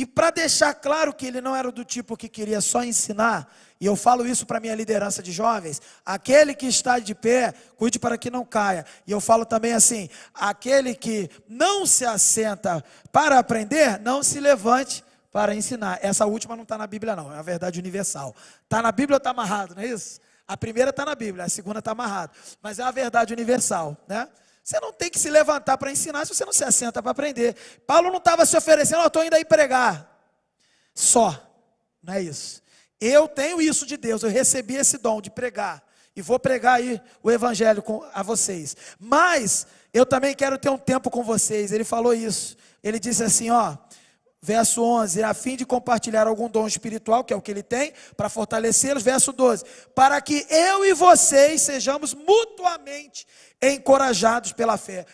[SPEAKER 1] E para deixar claro que ele não era do tipo que queria só ensinar, e eu falo isso para minha liderança de jovens, aquele que está de pé, cuide para que não caia. E eu falo também assim: aquele que não se assenta para aprender, não se levante para ensinar. Essa última não está na Bíblia, não, é uma verdade universal. Está na Bíblia ou está amarrado, não é isso? A primeira está na Bíblia, a segunda está amarrada. Mas é uma verdade universal, né? Você não tem que se levantar para ensinar se você não se assenta para aprender. Paulo não estava se oferecendo, eu oh, estou indo aí pregar. Só. Não é isso. Eu tenho isso de Deus, eu recebi esse dom de pregar. E vou pregar aí o evangelho com, a vocês. Mas eu também quero ter um tempo com vocês. Ele falou isso. Ele disse assim: ó, oh, Verso 11, a fim de compartilhar algum dom espiritual, que é o que ele tem, para fortalecê-los. Verso 12, para que eu e vocês sejamos mutuamente encorajados pela fé.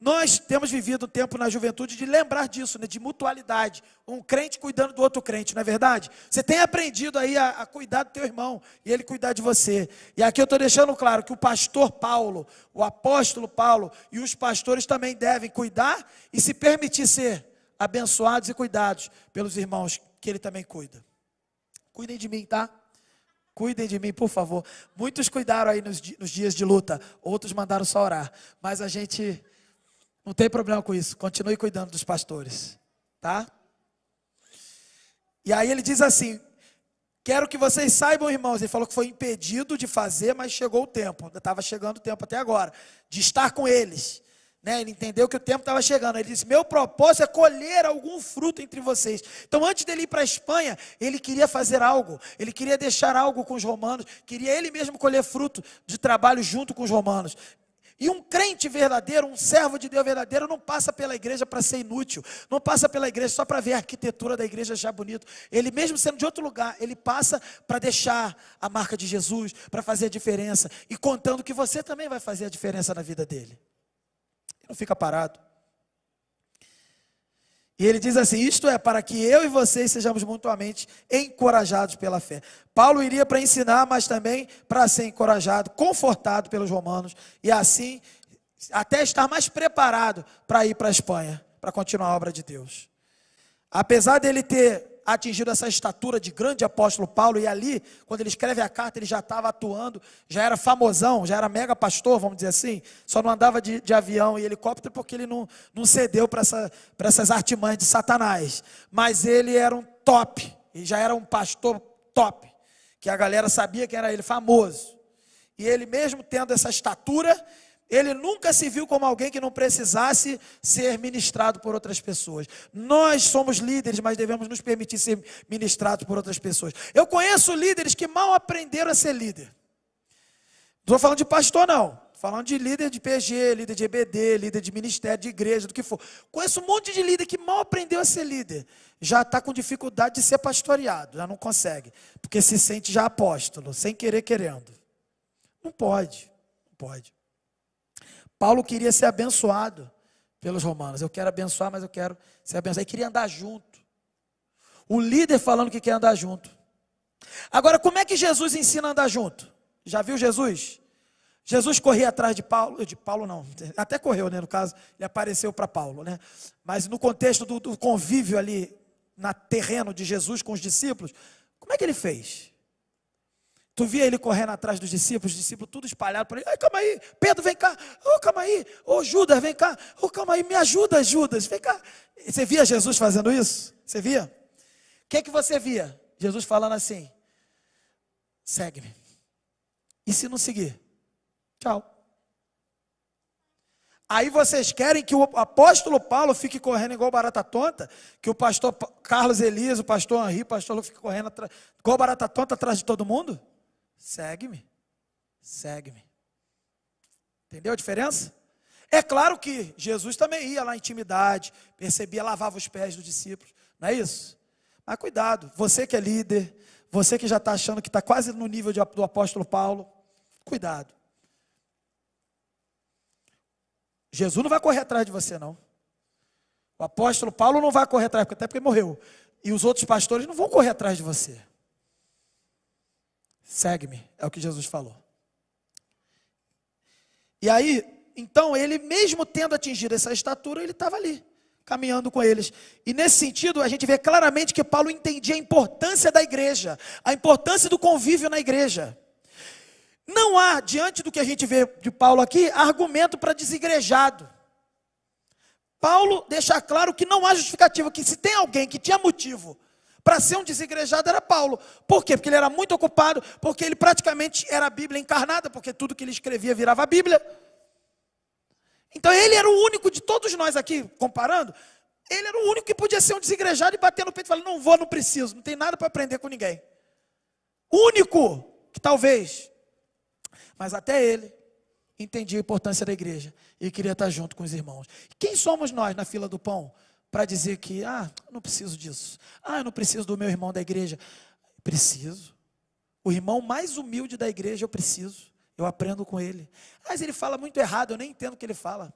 [SPEAKER 1] Nós temos vivido o tempo na juventude de lembrar disso, né? de mutualidade. Um crente cuidando do outro crente, não é verdade? Você tem aprendido aí a, a cuidar do teu irmão e ele cuidar de você. E aqui eu estou deixando claro que o pastor Paulo, o apóstolo Paulo e os pastores também devem cuidar e se permitir ser abençoados e cuidados pelos irmãos que ele também cuida. Cuidem de mim, tá? Cuidem de mim, por favor. Muitos cuidaram aí nos, nos dias de luta, outros mandaram só orar. Mas a gente não tem problema com isso. Continue cuidando dos pastores, tá? E aí ele diz assim: Quero que vocês saibam, irmãos, ele falou que foi impedido de fazer, mas chegou o tempo, estava chegando o tempo até agora, de estar com eles. Né? Ele entendeu que o tempo estava chegando. Ele disse: Meu propósito é colher algum fruto entre vocês. Então, antes dele ir para a Espanha, ele queria fazer algo, ele queria deixar algo com os romanos, queria ele mesmo colher fruto de trabalho junto com os romanos. E um crente verdadeiro, um servo de Deus verdadeiro, não passa pela igreja para ser inútil, não passa pela igreja só para ver a arquitetura da igreja já bonito. Ele, mesmo sendo de outro lugar, ele passa para deixar a marca de Jesus, para fazer a diferença, e contando que você também vai fazer a diferença na vida dele não fica parado. E ele diz assim: Isto é para que eu e vocês sejamos mutuamente encorajados pela fé. Paulo iria para ensinar, mas também para ser encorajado, confortado pelos romanos e assim até estar mais preparado para ir para a Espanha, para continuar a obra de Deus. Apesar dele ter atingido essa estatura de grande apóstolo Paulo, e ali, quando ele escreve a carta, ele já estava atuando, já era famosão, já era mega pastor, vamos dizer assim, só não andava de, de avião e helicóptero porque ele não, não cedeu para essa, essas artimanhas de Satanás. Mas ele era um top, e já era um pastor top, que a galera sabia quem era ele, famoso. E ele, mesmo tendo essa estatura, ele nunca se viu como alguém que não precisasse ser ministrado por outras pessoas. Nós somos líderes, mas devemos nos permitir ser ministrados por outras pessoas. Eu conheço líderes que mal aprenderam a ser líder. Não estou falando de pastor, não. Estou falando de líder de PG, líder de EBD, líder de ministério, de igreja, do que for. Conheço um monte de líder que mal aprendeu a ser líder. Já está com dificuldade de ser pastoreado, já não consegue. Porque se sente já apóstolo, sem querer, querendo. Não pode, não pode. Paulo queria ser abençoado pelos romanos. Eu quero abençoar, mas eu quero ser abençoado. Ele queria andar junto. O líder falando que quer andar junto. Agora, como é que Jesus ensina a andar junto? Já viu Jesus? Jesus corria atrás de Paulo, de Paulo não, até correu, né? No caso, ele apareceu para Paulo, né? Mas no contexto do, do convívio ali, na terreno de Jesus com os discípulos, como é que ele fez? Tu via ele correndo atrás dos discípulos, os discípulos tudo espalhado por ele. Ai, calma aí, Pedro, vem cá. Ô, oh, calma aí. Ô, oh, Judas, vem cá. Ô, oh, calma aí, me ajuda, Judas, vem cá. Você via Jesus fazendo isso? Você via? O que é que você via? Jesus falando assim: segue-me. E se não seguir? Tchau. Aí vocês querem que o apóstolo Paulo fique correndo igual barata tonta, que o pastor Carlos Elias, o pastor Henri, o pastor Lu fique correndo atrás, igual barata tonta atrás de todo mundo? Segue-me. Segue-me. Entendeu a diferença? É claro que Jesus também ia lá intimidade, percebia, lavava os pés dos discípulos, não é isso? Mas cuidado, você que é líder, você que já está achando que está quase no nível de, do apóstolo Paulo, cuidado. Jesus não vai correr atrás de você, não. O apóstolo Paulo não vai correr atrás, até porque morreu. E os outros pastores não vão correr atrás de você. Segue-me, é o que Jesus falou. E aí, então, ele mesmo tendo atingido essa estatura, ele estava ali, caminhando com eles. E nesse sentido, a gente vê claramente que Paulo entendia a importância da igreja, a importância do convívio na igreja. Não há, diante do que a gente vê de Paulo aqui, argumento para desigrejado. Paulo deixa claro que não há justificativa, que se tem alguém que tinha motivo para ser um desigrejado era Paulo. Por quê? Porque ele era muito ocupado, porque ele praticamente era a Bíblia encarnada, porque tudo que ele escrevia virava a Bíblia. Então ele era o único de todos nós aqui, comparando, ele era o único que podia ser um desigrejado e bater no peito e falar: não vou, não preciso, não tem nada para aprender com ninguém. Único que talvez, mas até ele entendia a importância da igreja e queria estar junto com os irmãos. Quem somos nós na fila do pão? para dizer que, ah, não preciso disso. Ah, eu não preciso do meu irmão da igreja. Preciso. O irmão mais humilde da igreja eu preciso. Eu aprendo com ele. Mas ele fala muito errado, eu nem entendo o que ele fala.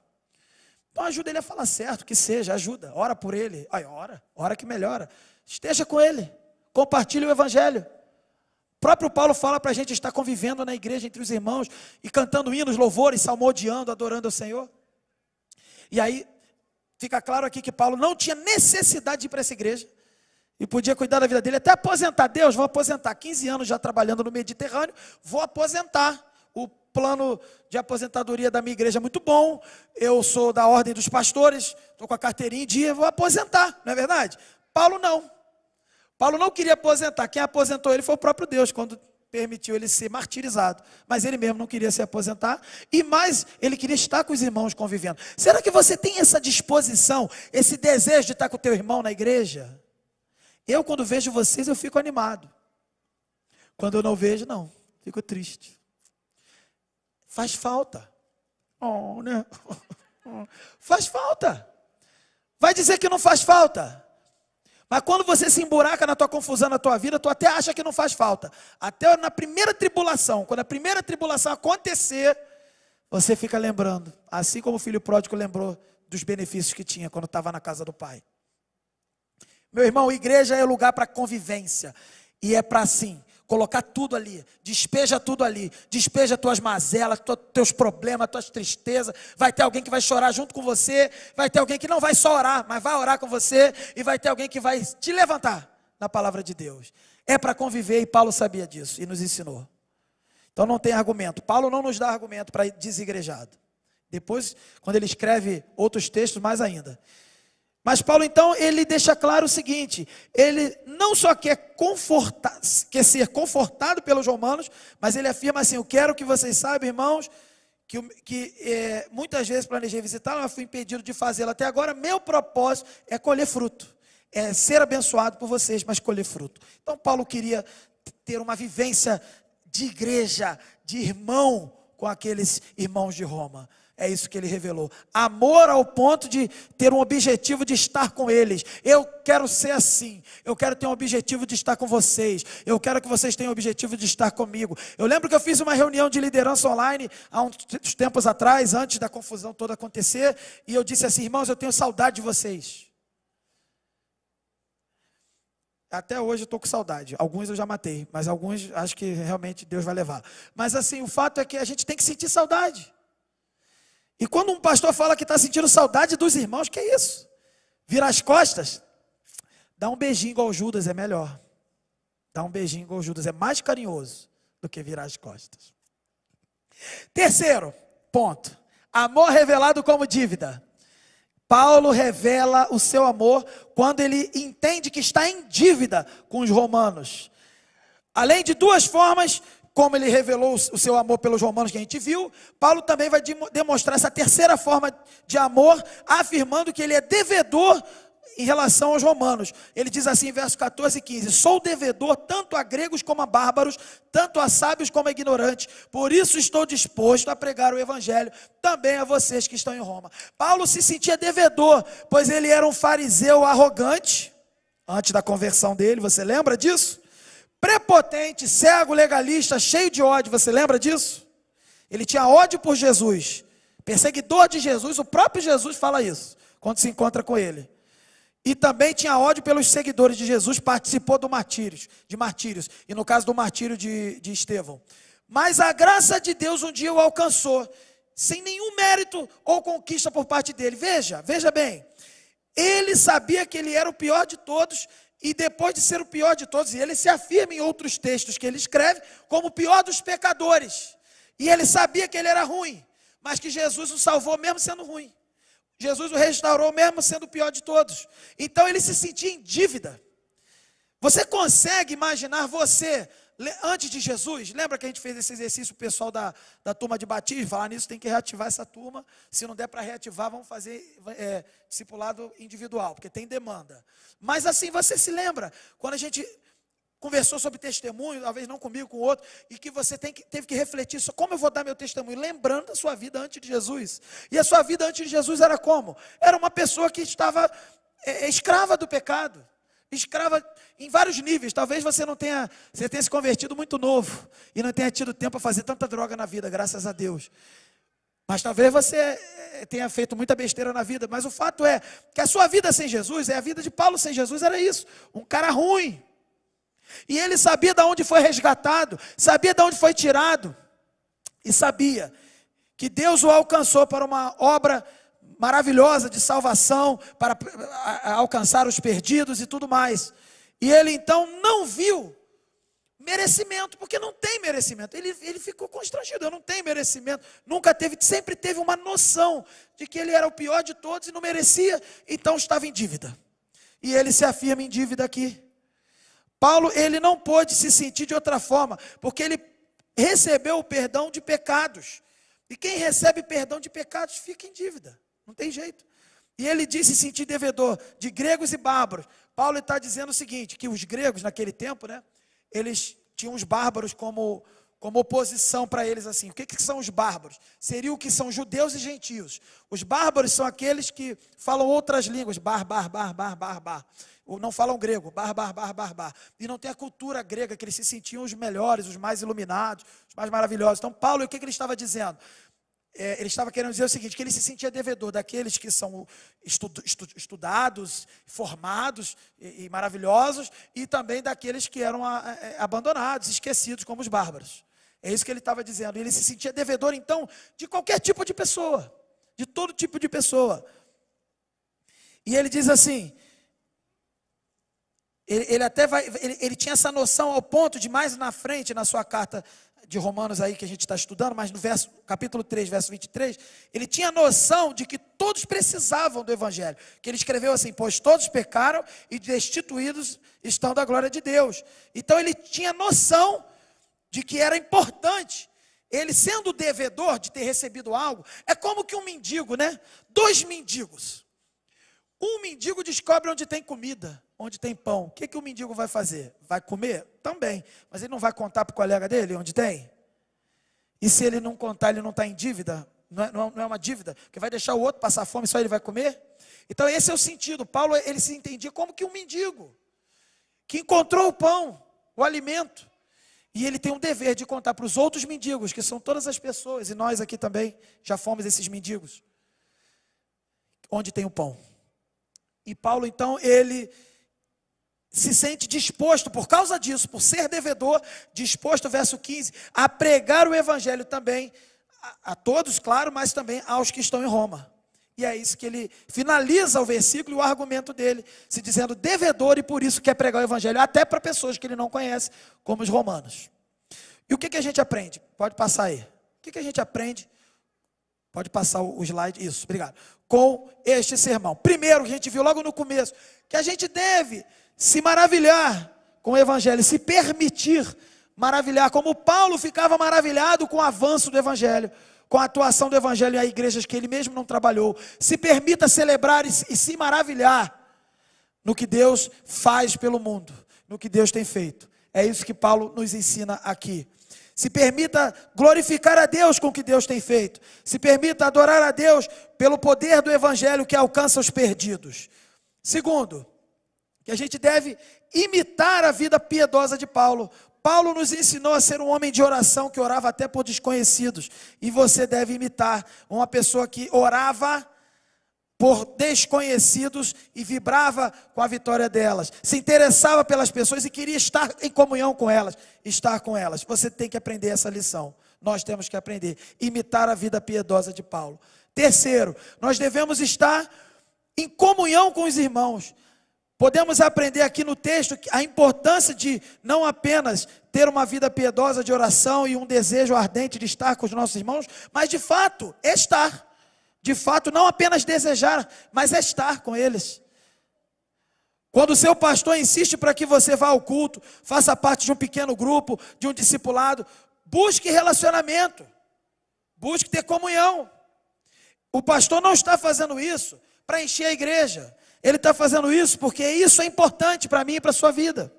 [SPEAKER 1] Então ajuda ele a falar certo, que seja, ajuda. Ora por ele. ai ora, ora que melhora. Esteja com ele. Compartilhe o evangelho. O próprio Paulo fala para a gente estar convivendo na igreja entre os irmãos e cantando hinos, louvores, salmodiando, adorando ao Senhor. E aí Fica claro aqui que Paulo não tinha necessidade de ir para essa igreja e podia cuidar da vida dele até aposentar. Deus, vou aposentar. 15 anos já trabalhando no Mediterrâneo, vou aposentar. O plano de aposentadoria da minha igreja é muito bom. Eu sou da ordem dos pastores, estou com a carteirinha em dia, vou aposentar, não é verdade? Paulo não. Paulo não queria aposentar. Quem aposentou ele foi o próprio Deus, quando permitiu ele ser martirizado. Mas ele mesmo não queria se aposentar. E mais, ele queria estar com os irmãos convivendo. Será que você tem essa disposição, esse desejo de estar com o teu irmão na igreja? Eu, quando vejo vocês, eu fico animado. Quando eu não vejo, não. Fico triste. Faz falta. Oh, né? Faz falta. Vai dizer que não faz falta? Mas quando você se emburaca na tua confusão, na tua vida, tu até acha que não faz falta. Até na primeira tribulação, quando a primeira tribulação acontecer, você fica lembrando, assim como o filho pródigo lembrou dos benefícios que tinha quando estava na casa do pai. Meu irmão, igreja é lugar para convivência e é para sim colocar tudo ali, despeja tudo ali, despeja tuas mazelas, tu, teus problemas, tuas tristezas. Vai ter alguém que vai chorar junto com você, vai ter alguém que não vai só orar, mas vai orar com você, e vai ter alguém que vai te levantar na palavra de Deus. É para conviver, e Paulo sabia disso e nos ensinou. Então não tem argumento. Paulo não nos dá argumento para desigrejado. Depois, quando ele escreve outros textos, mais ainda. Mas Paulo então ele deixa claro o seguinte: ele não só quer, confortar, quer ser confortado pelos romanos, mas ele afirma assim: Eu quero que vocês saibam, irmãos, que, que é, muitas vezes planejei visitá-lo, mas fui impedido de fazê-lo até agora. Meu propósito é colher fruto, é ser abençoado por vocês, mas colher fruto. Então Paulo queria ter uma vivência de igreja, de irmão com aqueles irmãos de Roma. É isso que ele revelou. Amor ao ponto de ter um objetivo de estar com eles. Eu quero ser assim. Eu quero ter um objetivo de estar com vocês. Eu quero que vocês tenham o um objetivo de estar comigo. Eu lembro que eu fiz uma reunião de liderança online há uns tempos atrás, antes da confusão toda acontecer, e eu disse assim: irmãos, eu tenho saudade de vocês. Até hoje eu estou com saudade. Alguns eu já matei, mas alguns acho que realmente Deus vai levar. Mas assim, o fato é que a gente tem que sentir saudade. E quando um pastor fala que está sentindo saudade dos irmãos, que é isso? Vira as costas, dá um beijinho igual Judas, é melhor. Dá um beijinho igual Judas, é mais carinhoso do que virar as costas. Terceiro ponto: amor revelado como dívida. Paulo revela o seu amor quando ele entende que está em dívida com os romanos. Além de duas formas como ele revelou o seu amor pelos romanos que a gente viu, Paulo também vai demonstrar essa terceira forma de amor, afirmando que ele é devedor em relação aos romanos. Ele diz assim, versos 14 e 15: Sou devedor tanto a gregos como a bárbaros, tanto a sábios como a ignorantes. Por isso estou disposto a pregar o evangelho também a vocês que estão em Roma. Paulo se sentia devedor, pois ele era um fariseu arrogante antes da conversão dele, você lembra disso? prepotente, cego, legalista, cheio de ódio. Você lembra disso? Ele tinha ódio por Jesus, perseguidor de Jesus. O próprio Jesus fala isso quando se encontra com ele. E também tinha ódio pelos seguidores de Jesus, participou do martírio, de martírios, e no caso do martírio de, de Estevão. Mas a graça de Deus um dia o alcançou, sem nenhum mérito ou conquista por parte dele. Veja, veja bem. Ele sabia que ele era o pior de todos e depois de ser o pior de todos, ele se afirma em outros textos que ele escreve como o pior dos pecadores. E ele sabia que ele era ruim, mas que Jesus o salvou mesmo sendo ruim. Jesus o restaurou mesmo sendo o pior de todos. Então ele se sentia em dívida. Você consegue imaginar você antes de Jesus, lembra que a gente fez esse exercício pessoal da, da turma de batismo? Falar nisso, tem que reativar essa turma. Se não der para reativar, vamos fazer é, discipulado individual, porque tem demanda. Mas assim, você se lembra, quando a gente conversou sobre testemunho, talvez não comigo, com outro, e que você tem que, teve que refletir sobre como eu vou dar meu testemunho, lembrando a sua vida antes de Jesus. E a sua vida antes de Jesus era como? Era uma pessoa que estava é, é escrava do pecado escrava em vários níveis. Talvez você não tenha, você tenha se convertido muito novo e não tenha tido tempo para fazer tanta droga na vida, graças a Deus. Mas talvez você eh, tenha feito muita besteira na vida, mas o fato é que a sua vida sem Jesus, é a vida de Paulo sem Jesus era isso, um cara ruim. E ele sabia de onde foi resgatado, sabia de onde foi tirado e sabia que Deus o alcançou para uma obra maravilhosa de salvação para alcançar os perdidos e tudo mais. E ele então não viu merecimento, porque não tem merecimento. Ele, ele ficou constrangido, eu não tenho merecimento. Nunca teve, sempre teve uma noção de que ele era o pior de todos e não merecia, então estava em dívida. E ele se afirma em dívida aqui. Paulo, ele não pôde se sentir de outra forma, porque ele recebeu o perdão de pecados. E quem recebe perdão de pecados fica em dívida. Não tem jeito. E ele disse sentir devedor de gregos e bárbaros. Paulo está dizendo o seguinte: que os gregos, naquele tempo, né, eles tinham os bárbaros como, como oposição para eles. assim. O que, que são os bárbaros? Seria o que são judeus e gentios. Os bárbaros são aqueles que falam outras línguas: bar, bar, bar, bar, bar, bar. Não falam grego, bar, bar, bar, bar, bar. E não tem a cultura grega, que eles se sentiam os melhores, os mais iluminados, os mais maravilhosos. Então, Paulo, o que, que ele estava dizendo? é, ele estava querendo dizer o seguinte: que ele se sentia devedor daqueles que são estu, estu, estudados, formados e, e, maravilhosos, e também daqueles que eram a, a, é, abandonados, esquecidos, como os bárbaros. É isso que ele estava dizendo. Ele se sentia devedor, então, de qualquer tipo de pessoa, de todo tipo de pessoa. E ele diz assim: ele, ele, até vai, ele, ele, tinha essa noção ao ponto de mais na frente, na sua carta de Romanos aí que a gente está estudando, mas no verso, capítulo 3, verso 23, ele tinha noção de que todos precisavam do Evangelho. Que ele escreveu assim: Pois todos pecaram e destituídos estão da glória de Deus. Então ele tinha noção de que era importante. Ele sendo devedor de ter recebido algo, é como que um mendigo, né? Dois mendigos. Um mendigo descobre onde tem comida onde tem pão, o que, que o mendigo vai fazer? Vai comer? Também. Mas ele não vai contar para o colega dele onde tem? E se ele não contar, ele não está em dívida? É, não é, não é uma dívida? Porque vai deixar o outro passar fome, só ele vai comer? Então esse é o sentido. Paulo, ele se entendia como que um mendigo, que encontrou o pão, o alimento. E ele tem um dever de contar para os outros mendigos, que são todas as pessoas, e nós aqui também já fomos esses mendigos, onde tem o pão. E Paulo, então, ele se sente disposto, por causa disso, por ser devedor, disposto, verso 15, a pregar o evangelho também a, a todos, claro, mas também aos que estão em Roma. E é isso que ele finaliza o versículo e o argumento dele, se dizendo devedor e por isso quer pregar o evangelho, até para pessoas que ele não conhece, como os romanos. E o que, que a gente aprende? Pode passar aí. O que, que a gente aprende? Pode passar o slide, isso, obrigado. Com este sermão. Primeiro, a gente viu logo no começo, que a gente deve se maravilhar com o Evangelho, se permitir maravilhar, como Paulo ficava maravilhado com o avanço do Evangelho, com a atuação do Evangelho em igrejas que ele mesmo não trabalhou. Se permita celebrar e se maravilhar no que Deus faz pelo mundo, no que Deus tem feito. É isso que Paulo nos ensina aqui. Se permita glorificar a Deus com o que Deus tem feito. Se permita adorar a Deus pelo poder do Evangelho que alcança os perdidos. Segundo, que a gente deve imitar a vida piedosa de Paulo. Paulo nos ensinou a ser um homem de oração que orava até por desconhecidos, e você deve imitar uma pessoa que orava por desconhecidos e vibrava com a vitória delas, se interessava pelas pessoas e queria estar em comunhão com elas, estar com elas. Você tem que aprender essa lição. Nós temos que aprender imitar a vida piedosa de Paulo. Terceiro, nós devemos estar em comunhão com os irmãos. Podemos aprender aqui no texto a importância de não apenas ter uma vida piedosa de oração e um desejo ardente de estar com os nossos irmãos, mas de fato estar. De fato, não apenas desejar, mas estar com eles. Quando o seu pastor insiste para que você vá ao culto, faça parte de um pequeno grupo, de um discipulado, busque relacionamento, busque ter comunhão. O pastor não está fazendo isso para encher a igreja, ele está fazendo isso porque isso é importante para mim e para a sua vida.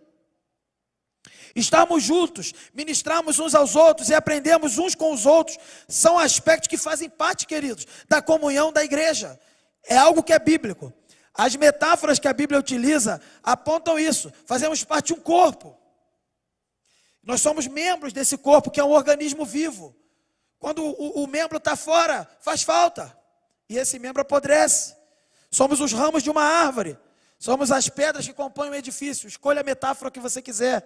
[SPEAKER 1] Estarmos juntos, ministrarmos uns aos outros e aprendemos uns com os outros são aspectos que fazem parte, queridos, da comunhão da igreja. É algo que é bíblico. As metáforas que a Bíblia utiliza apontam isso. Fazemos parte de um corpo. Nós somos membros desse corpo que é um organismo vivo. Quando o, o membro está fora, faz falta. E esse membro apodrece. Somos os ramos de uma árvore. Somos as pedras que compõem o edifício. Escolha a metáfora que você quiser.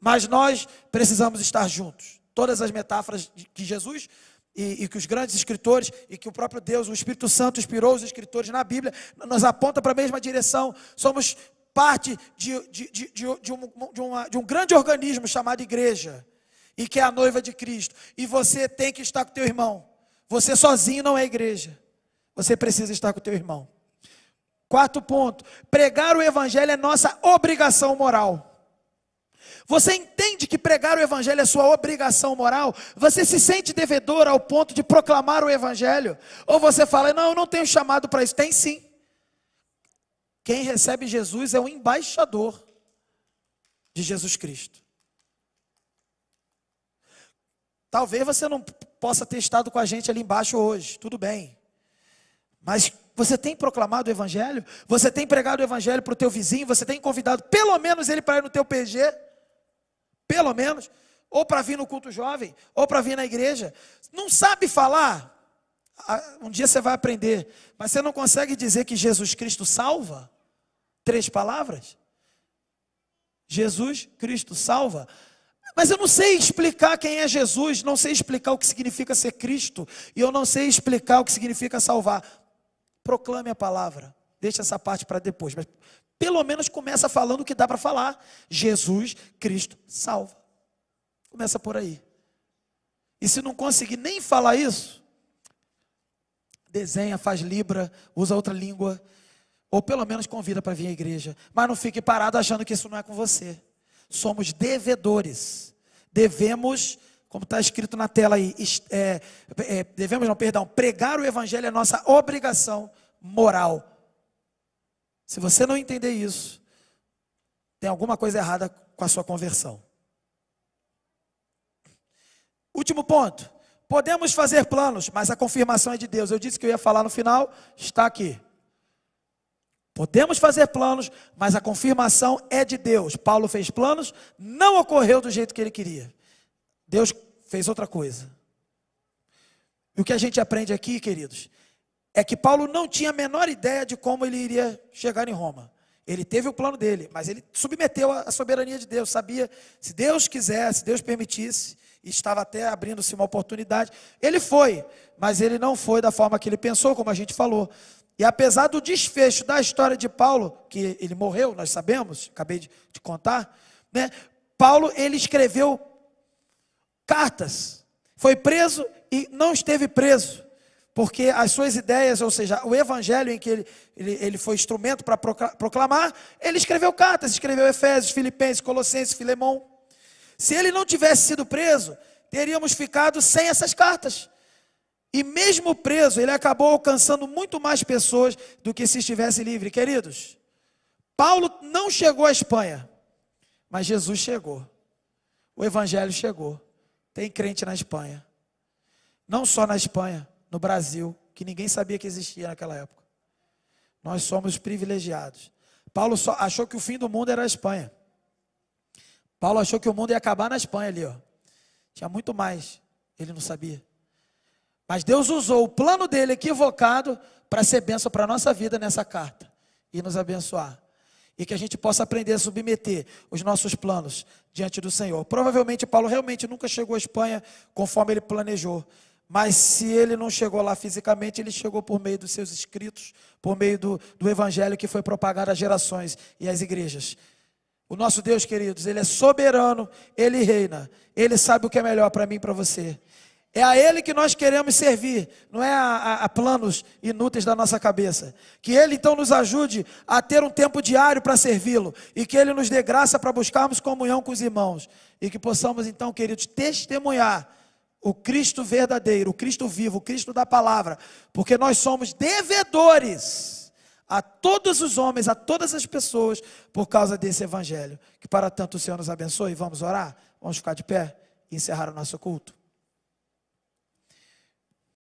[SPEAKER 1] Mas nós precisamos estar juntos. Todas as metáforas que Jesus e, e, que os grandes escritores e que o próprio Deus, o Espírito Santo, inspirou os escritores na Bíblia, nos aponta para a mesma direção. Somos parte de, de, de, de, um, de, uma, de um grande organismo chamado igreja e que é a noiva de Cristo. E você tem que estar com teu irmão. Você sozinho não é igreja. Você precisa estar com teu irmão. Quarto ponto: pregar o Evangelho é nossa obrigação moral. Você entende que pregar o Evangelho é sua obrigação moral? Você se sente devedor ao ponto de proclamar o Evangelho? Ou você fala, não, eu não tenho chamado para isso? Tem sim. Quem recebe Jesus é o embaixador de Jesus Cristo. Talvez você não possa ter estado com a gente ali embaixo hoje, tudo bem. Mas você tem proclamado o evangelho? Você tem pregado o evangelho para o teu vizinho? Você tem convidado pelo menos ele para ir no teu PG? Pelo menos, ou para vir no culto jovem, ou para vir na igreja. Não sabe falar? Ah, um dia você vai aprender, mas você não consegue dizer que Jesus Cristo salva? Três palavras? Jesus Cristo salva. Mas eu não sei explicar quem é Jesus, não sei explicar o que significa ser Cristo, e eu não sei explicar o que significa salvar proclame a palavra. Deixa essa parte para depois, mas pelo menos começa falando o que dá para falar. Jesus Cristo salva. Começa por aí. E se não conseguir nem falar isso, desenha, faz libra, usa outra língua, ou pelo menos convida para vir à igreja. Mas não fique parado achando que isso não é com você. Somos devedores. Devemos como está escrito na tela aí, é, é, devemos, não, perdão, pregar o Evangelho é nossa obrigação moral. Se você não entender isso, tem alguma coisa errada com a sua conversão. Último ponto. Podemos fazer planos, mas a confirmação é de Deus. Eu disse que eu ia falar no final, está aqui. Podemos fazer planos, mas a confirmação é de Deus. Paulo fez planos, não ocorreu do jeito que ele queria. Deus fez outra coisa. E o que a gente aprende aqui, queridos, é que Paulo não tinha a menor ideia de como ele iria chegar em Roma. Ele teve o plano dele, mas ele submeteu à soberania de Deus, sabia, se Deus quisesse, se Deus permitisse, estava até abrindo-se uma oportunidade. Ele foi, mas ele não foi da forma que ele pensou, como a gente falou. E apesar do desfecho da história de Paulo, que ele morreu, nós sabemos, acabei de, de contar, né? Paulo ele escreveu cartas. Foi preso e não esteve preso, porque as suas ideias, ou seja, o evangelho em que ele, ele, ele foi instrumento para proclamar, ele escreveu cartas, escreveu Efésios, Filipenses, Colossenses, Filemão. Se ele não tivesse sido preso, teríamos ficado sem essas cartas. E mesmo preso, ele acabou alcançando muito mais pessoas do que se estivesse livre. Queridos, Paulo não chegou à Espanha, mas Jesus chegou. O Evangelho chegou. Tem crente na Espanha. Não só na Espanha, no Brasil, que ninguém sabia que existia naquela época. Nós somos privilegiados. Paulo achou que o fim do mundo era a Espanha. Paulo achou que o mundo ia acabar na Espanha ali, ó. Tinha muito mais, ele não sabia. Mas Deus usou o plano dele equivocado para ser bênção para a nossa vida nessa carta e nos abençoar e que a gente possa aprender a submeter os nossos planos diante do Senhor. Provavelmente Paulo realmente nunca chegou à Espanha conforme ele planejou, mas se ele não chegou lá fisicamente, ele chegou por meio dos seus escritos, por meio do, do evangelho que foi propagado às gerações e às igrejas. O nosso Deus, queridos, Ele é soberano, Ele reina, Ele sabe o que é melhor para mim e para você. É a Ele que nós queremos servir, não é a, a, a, planos inúteis da nossa cabeça. Que Ele então nos ajude a ter um tempo diário para servi-lo e que Ele nos dê graça para buscarmos comunhão com os irmãos e que possamos então, queridos, testemunhar o Cristo verdadeiro, o Cristo vivo, o Cristo da palavra, porque nós somos devedores a todos os homens, a todas as pessoas por causa desse Evangelho. Que para tanto o Senhor nos abençoe. Vamos orar? Vamos ficar de pé e encerrar o nosso culto.